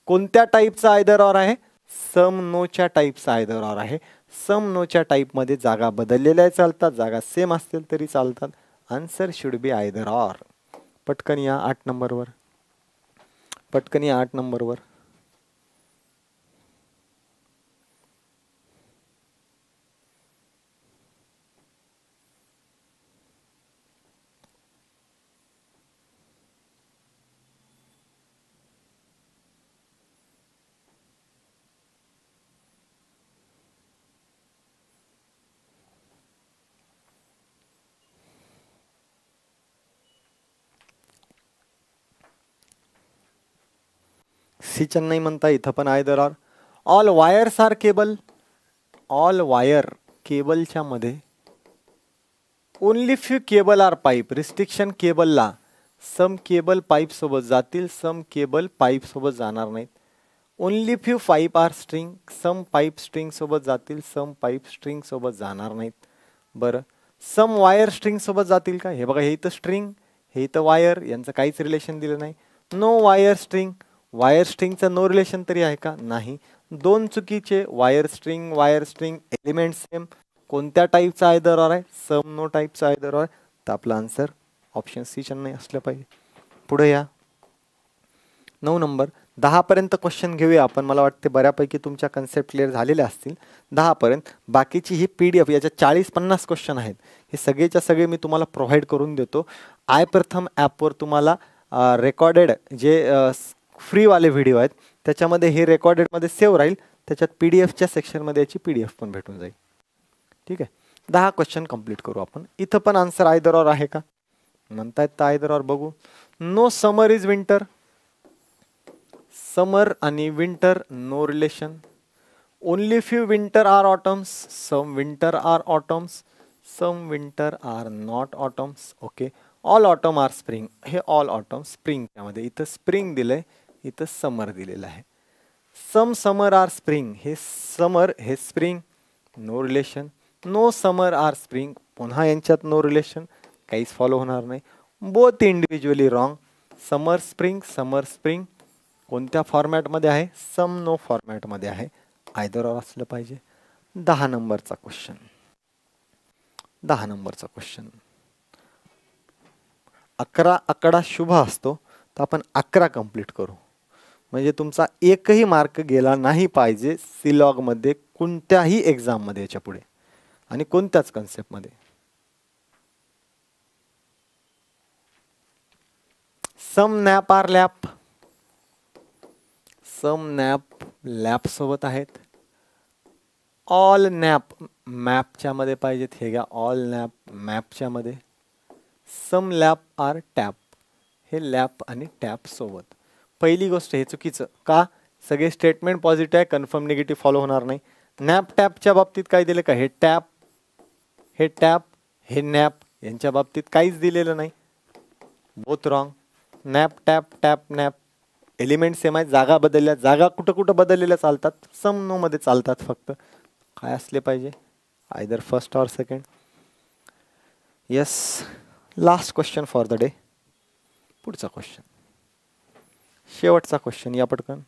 कोणत्या टाईपचा आयदर ऑर आहे सम नोच्या टाईपचा आयदर ऑर आहे सम नोच्या टाईपमध्ये जागा बदललेल्या चालतात जागा सेम असतील तरी चालतात answer should be either or पटकन या आठ नंबरवर पटकन या आठ नंबरवर डिसिजन नाही म्हणता इथं पण either all wires are cable all wire केबलच्या मध्ये only few cable are pipe restriction केबलला सम केबल पाईपसोबत जातील सम केबल पाईपसोबत जाणार नाहीत only few pipe are string some pipe स्ट्रिंगसोबत जातील सम पाईप सोबत जाणार नाहीत बरं सम वायर स्ट्रिंगसोबत जातील का हे बघा हे इथं स्ट्रिंग हे इथं वायर यांचं काहीच रिलेशन दिलं नाही नो वायर स्ट्रिंग वायर स्ट्रिंगचं नो रिलेशन तरी आहे का नाही दोन चुकीचे wire string wire string element same कोणत्या टाईपचा आहे दर आहे सम नो टाईपचा आहे दर तर आपला आन्सर ऑप्शन सीच्या नाही असलं पाहिजे पुढे या नऊ नंबर दहापर्यंत क्वेश्चन घेऊया आपण मला वाटते बऱ्यापैकी तुमच्या कन्सेप्ट क्लिअर झालेल्या असतील दहापर्यंत बाकीची ही पी डी एफ याच्या चाळीस पन्नास क्वेश्चन आहेत हे सगळेच्या सगळे मी तुम्हाला प्रोव्हाइड करून देतो आय प्रथम ॲपवर तुम्हाला रेकॉर्डेड जे फ्रीवाले व्हिडिओ आहेत त्याच्यामध्ये हे रेकॉर्डेडमध्ये सेव्ह राहील त्याच्यात पी डी एफच्या सेक्शनमध्ये याची पी डी एफ पण भेटून जाईल ठीक आहे दहा क्वेश्चन कंप्लीट करू आपण इथं पण आन्सर आयदर ऑर आहे का म्हणतायत तर आयदर ऑर बघू no summer is winter summer आणि winter no relation only few winter are autumns some winter are autumns some winter are not autumns okay all autumn are spring हे all autumn spring त्यामध्ये इथं spring दिलं आहे इथं समर दिलेलं आहे सम समर are spring हे समर हे spring no relation no summer are spring पुन्हा यांच्यात नो रिलेशन काहीच फॉलो होणार नाही both individually wrong summer spring summer spring कोणत्या फॉर्मॅटमध्ये आहे सम नो फॉर्मॅटमध्ये आहे आयदर ऑर असलं पाहिजे दहा नंबरचा क्वेश्चन दहा नंबरचा क्वेश्चन अकरा आकडा शुभ असतो तर आपण अकरा कंप्लीट करू म्हणजे तुमचा एकही मार्क गेला नाही पाहिजे सिलॉगमध्ये कोणत्याही एक्झाममध्ये याच्या पुढे आणि कोणत्याच कन्सेप्टमध्ये some nap are lap some nap lap सोबत आहेत ऑल नॅप मॅपच्या मध्ये पाहिजेत हे घ्या ऑल नॅप मॅपच्या मध्ये सम लॅप आर टॅप हे लॅप आणि टॅप सोबत पहिली गोष्ट हे चुकीचं का सगळे स्टेटमेंट पॉझिटिव्ह आहे कन्फर्म निगेटिव्ह फॉलो होणार नाही नॅप टॅपच्या बाबतीत काय दिलं का हे टॅप हे टॅप हे नॅप यांच्या बाबतीत काहीच दिलेलं नाही both wrong nap tap tap nap element same आहे जागा बदलल्या जागा कुठं कुठं बदललेल्या चालतात सम नोमध्ये चालतात फक्त काय असले पाहिजे either first or second yes last question for the day पुढचा क्वेश्चन शेवटचा क्वेश्चन या पटकन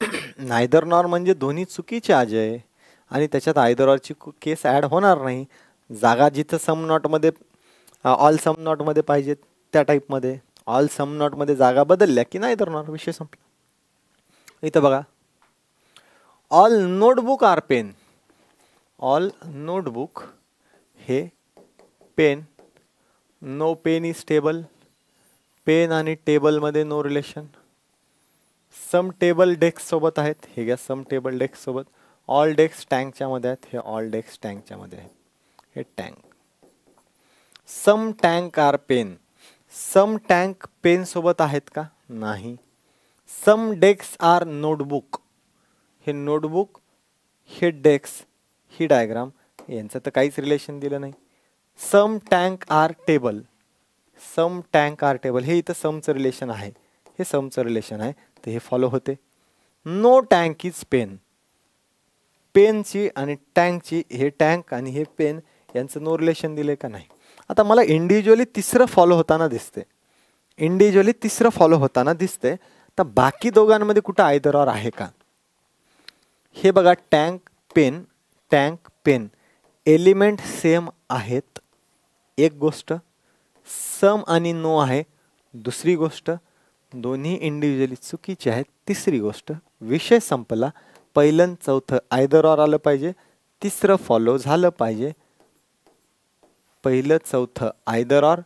*clears throat* नायदर नॉर म्हणजे दोन्ही चुकीचे अजय आणि त्याच्यात आयदर ची केस ॲड होणार नाही जागा जिथं सम नॉटमध्ये ऑल सम नॉटमध्ये पाहिजेत त्या टाईपमध्ये ऑल सम मध्ये जागा बदलल्या की नाही धरणार विषय संपला इथं बघा all notebook are pen all notebook हे pen no pen is table pen आणि टेबलमध्ये नो रिलेशन सम टेबल डेस्कसोबत आहेत हे घ्या सम टेबल सोबत ऑल डेस्क टँकच्या मध्ये आहेत हे ऑल डेस्क टँकच्या मध्ये आहेत हे tank some tank are pen some tank पेनसोबत आहेत का नाही सम डेक्स आर नोटबुक हे नोटबुक हे डेक्स ही डायग्राम यांचं तर काहीच रिलेशन दिलं नाही some tank are table some tank are table हे इथं समचं रिलेशन आहे हे समचं रिलेशन आहे तर हे फॉलो होते नो टँक इज पेन पेनची आणि टँकची हे टँक आणि हे पेन यांचं नो रिलेशन दिले का नाही आता मला इंडिव्हिज्युअली तिसरं फॉलो होताना दिसते इंडिव्हिज्युअली तिसरं फॉलो होताना दिसते तर बाकी दोघांमध्ये कुठं आयदरावर आहे का हे बघा tank pen tank pen element same आहेत एक गोष्ट सम आणि नो आहे दुसरी गोष्ट दोन्ही इंडिव्हिज्युअली चुकीची आहेत तिसरी गोष्ट विषय संपला पहिलं चौथं आयदरवर आलं पाहिजे तिसरं फॉलो झालं पाहिजे पहिलं चौथं either or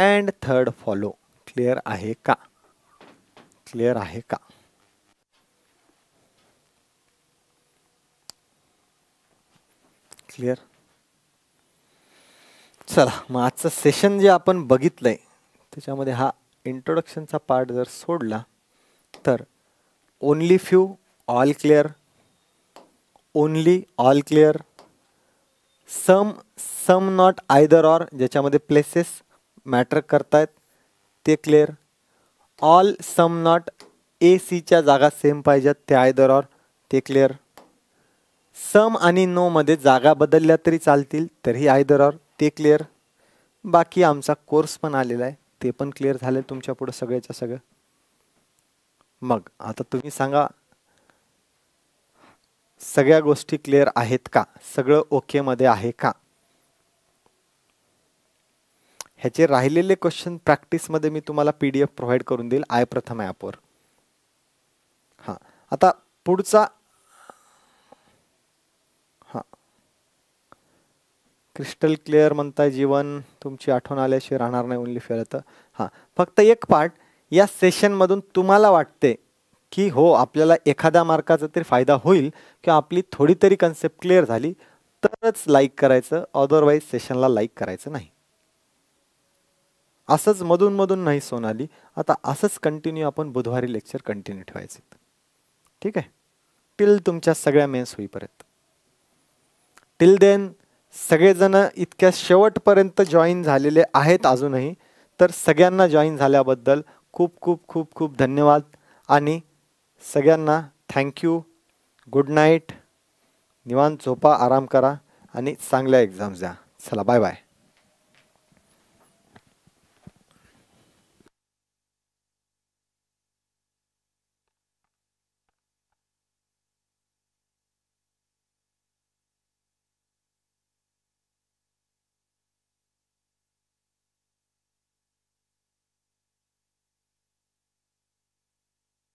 and third follow clear आहे का क्लिअर आहे का क्लिअर चला मग आजचं सेशन जे आपण बघितलंय त्याच्यामध्ये हा इंट्रोडक्शनचा पार्ट जर सोडला तर only few all clear only all clear some some not either or ज्याच्यामध्ये प्लेसेस मॅटर करतायत ते clear all some not A सीच्या जागा सेम पाहिजेत ते आयदर ऑर ते क्लिअर सम आणि नोमध्ये जागा बदलल्या तरी चालतील तरी आयदर ऑर ते क्लिअर बाकी आमचा कोर्स पण आलेला आहे ते पण क्लिअर झाले तुमच्या पुढं सगळ्याच्या सगळं मग आता तुम्ही सांगा सगळ्या गोष्टी क्लिअर आहेत का सगळं ओकेमध्ये आहे का ह्याचे राहिलेले क्वेश्चन प्रॅक्टिसमध्ये मी तुम्हाला पी डी एफ प्रोव्हाइड करून देईल आय प्रथम ॲपवर हां आता पुढचा हां क्रिस्टल क्लिअर म्हणताय जीवन तुमची आठवण आल्याशिवाय राहणार नाही ओनली फिरत हां फक्त एक पार्ट या सेशनमधून तुम्हाला वाटते की हो आपल्याला एखाद्या मार्काचा तरी फायदा होईल किंवा आपली थोडी तरी कन्सेप्ट क्लिअर झाली तरच लाईक करायचं अदरवाईज सेशनला लाईक करायचं नाही असंच मधून मधून नाही सोनाली आता असंच कंटिन्यू आपण बुधवारी लेक्चर कंटिन्यू ठेवायचे ठीक आहे टिल तुमच्या सगळ्या मेन्स होईपर्यंत टिल देन सगळेजण इतक्या शेवटपर्यंत जॉईन झालेले आहेत अजूनही तर सगळ्यांना जॉईन झाल्याबद्दल खूप खूप खूप खूप धन्यवाद आणि सगळ्यांना थँक्यू गुड नाईट निवांत झोपा आराम करा आणि चांगल्या एक्झाम्स द्या चला बाय बाय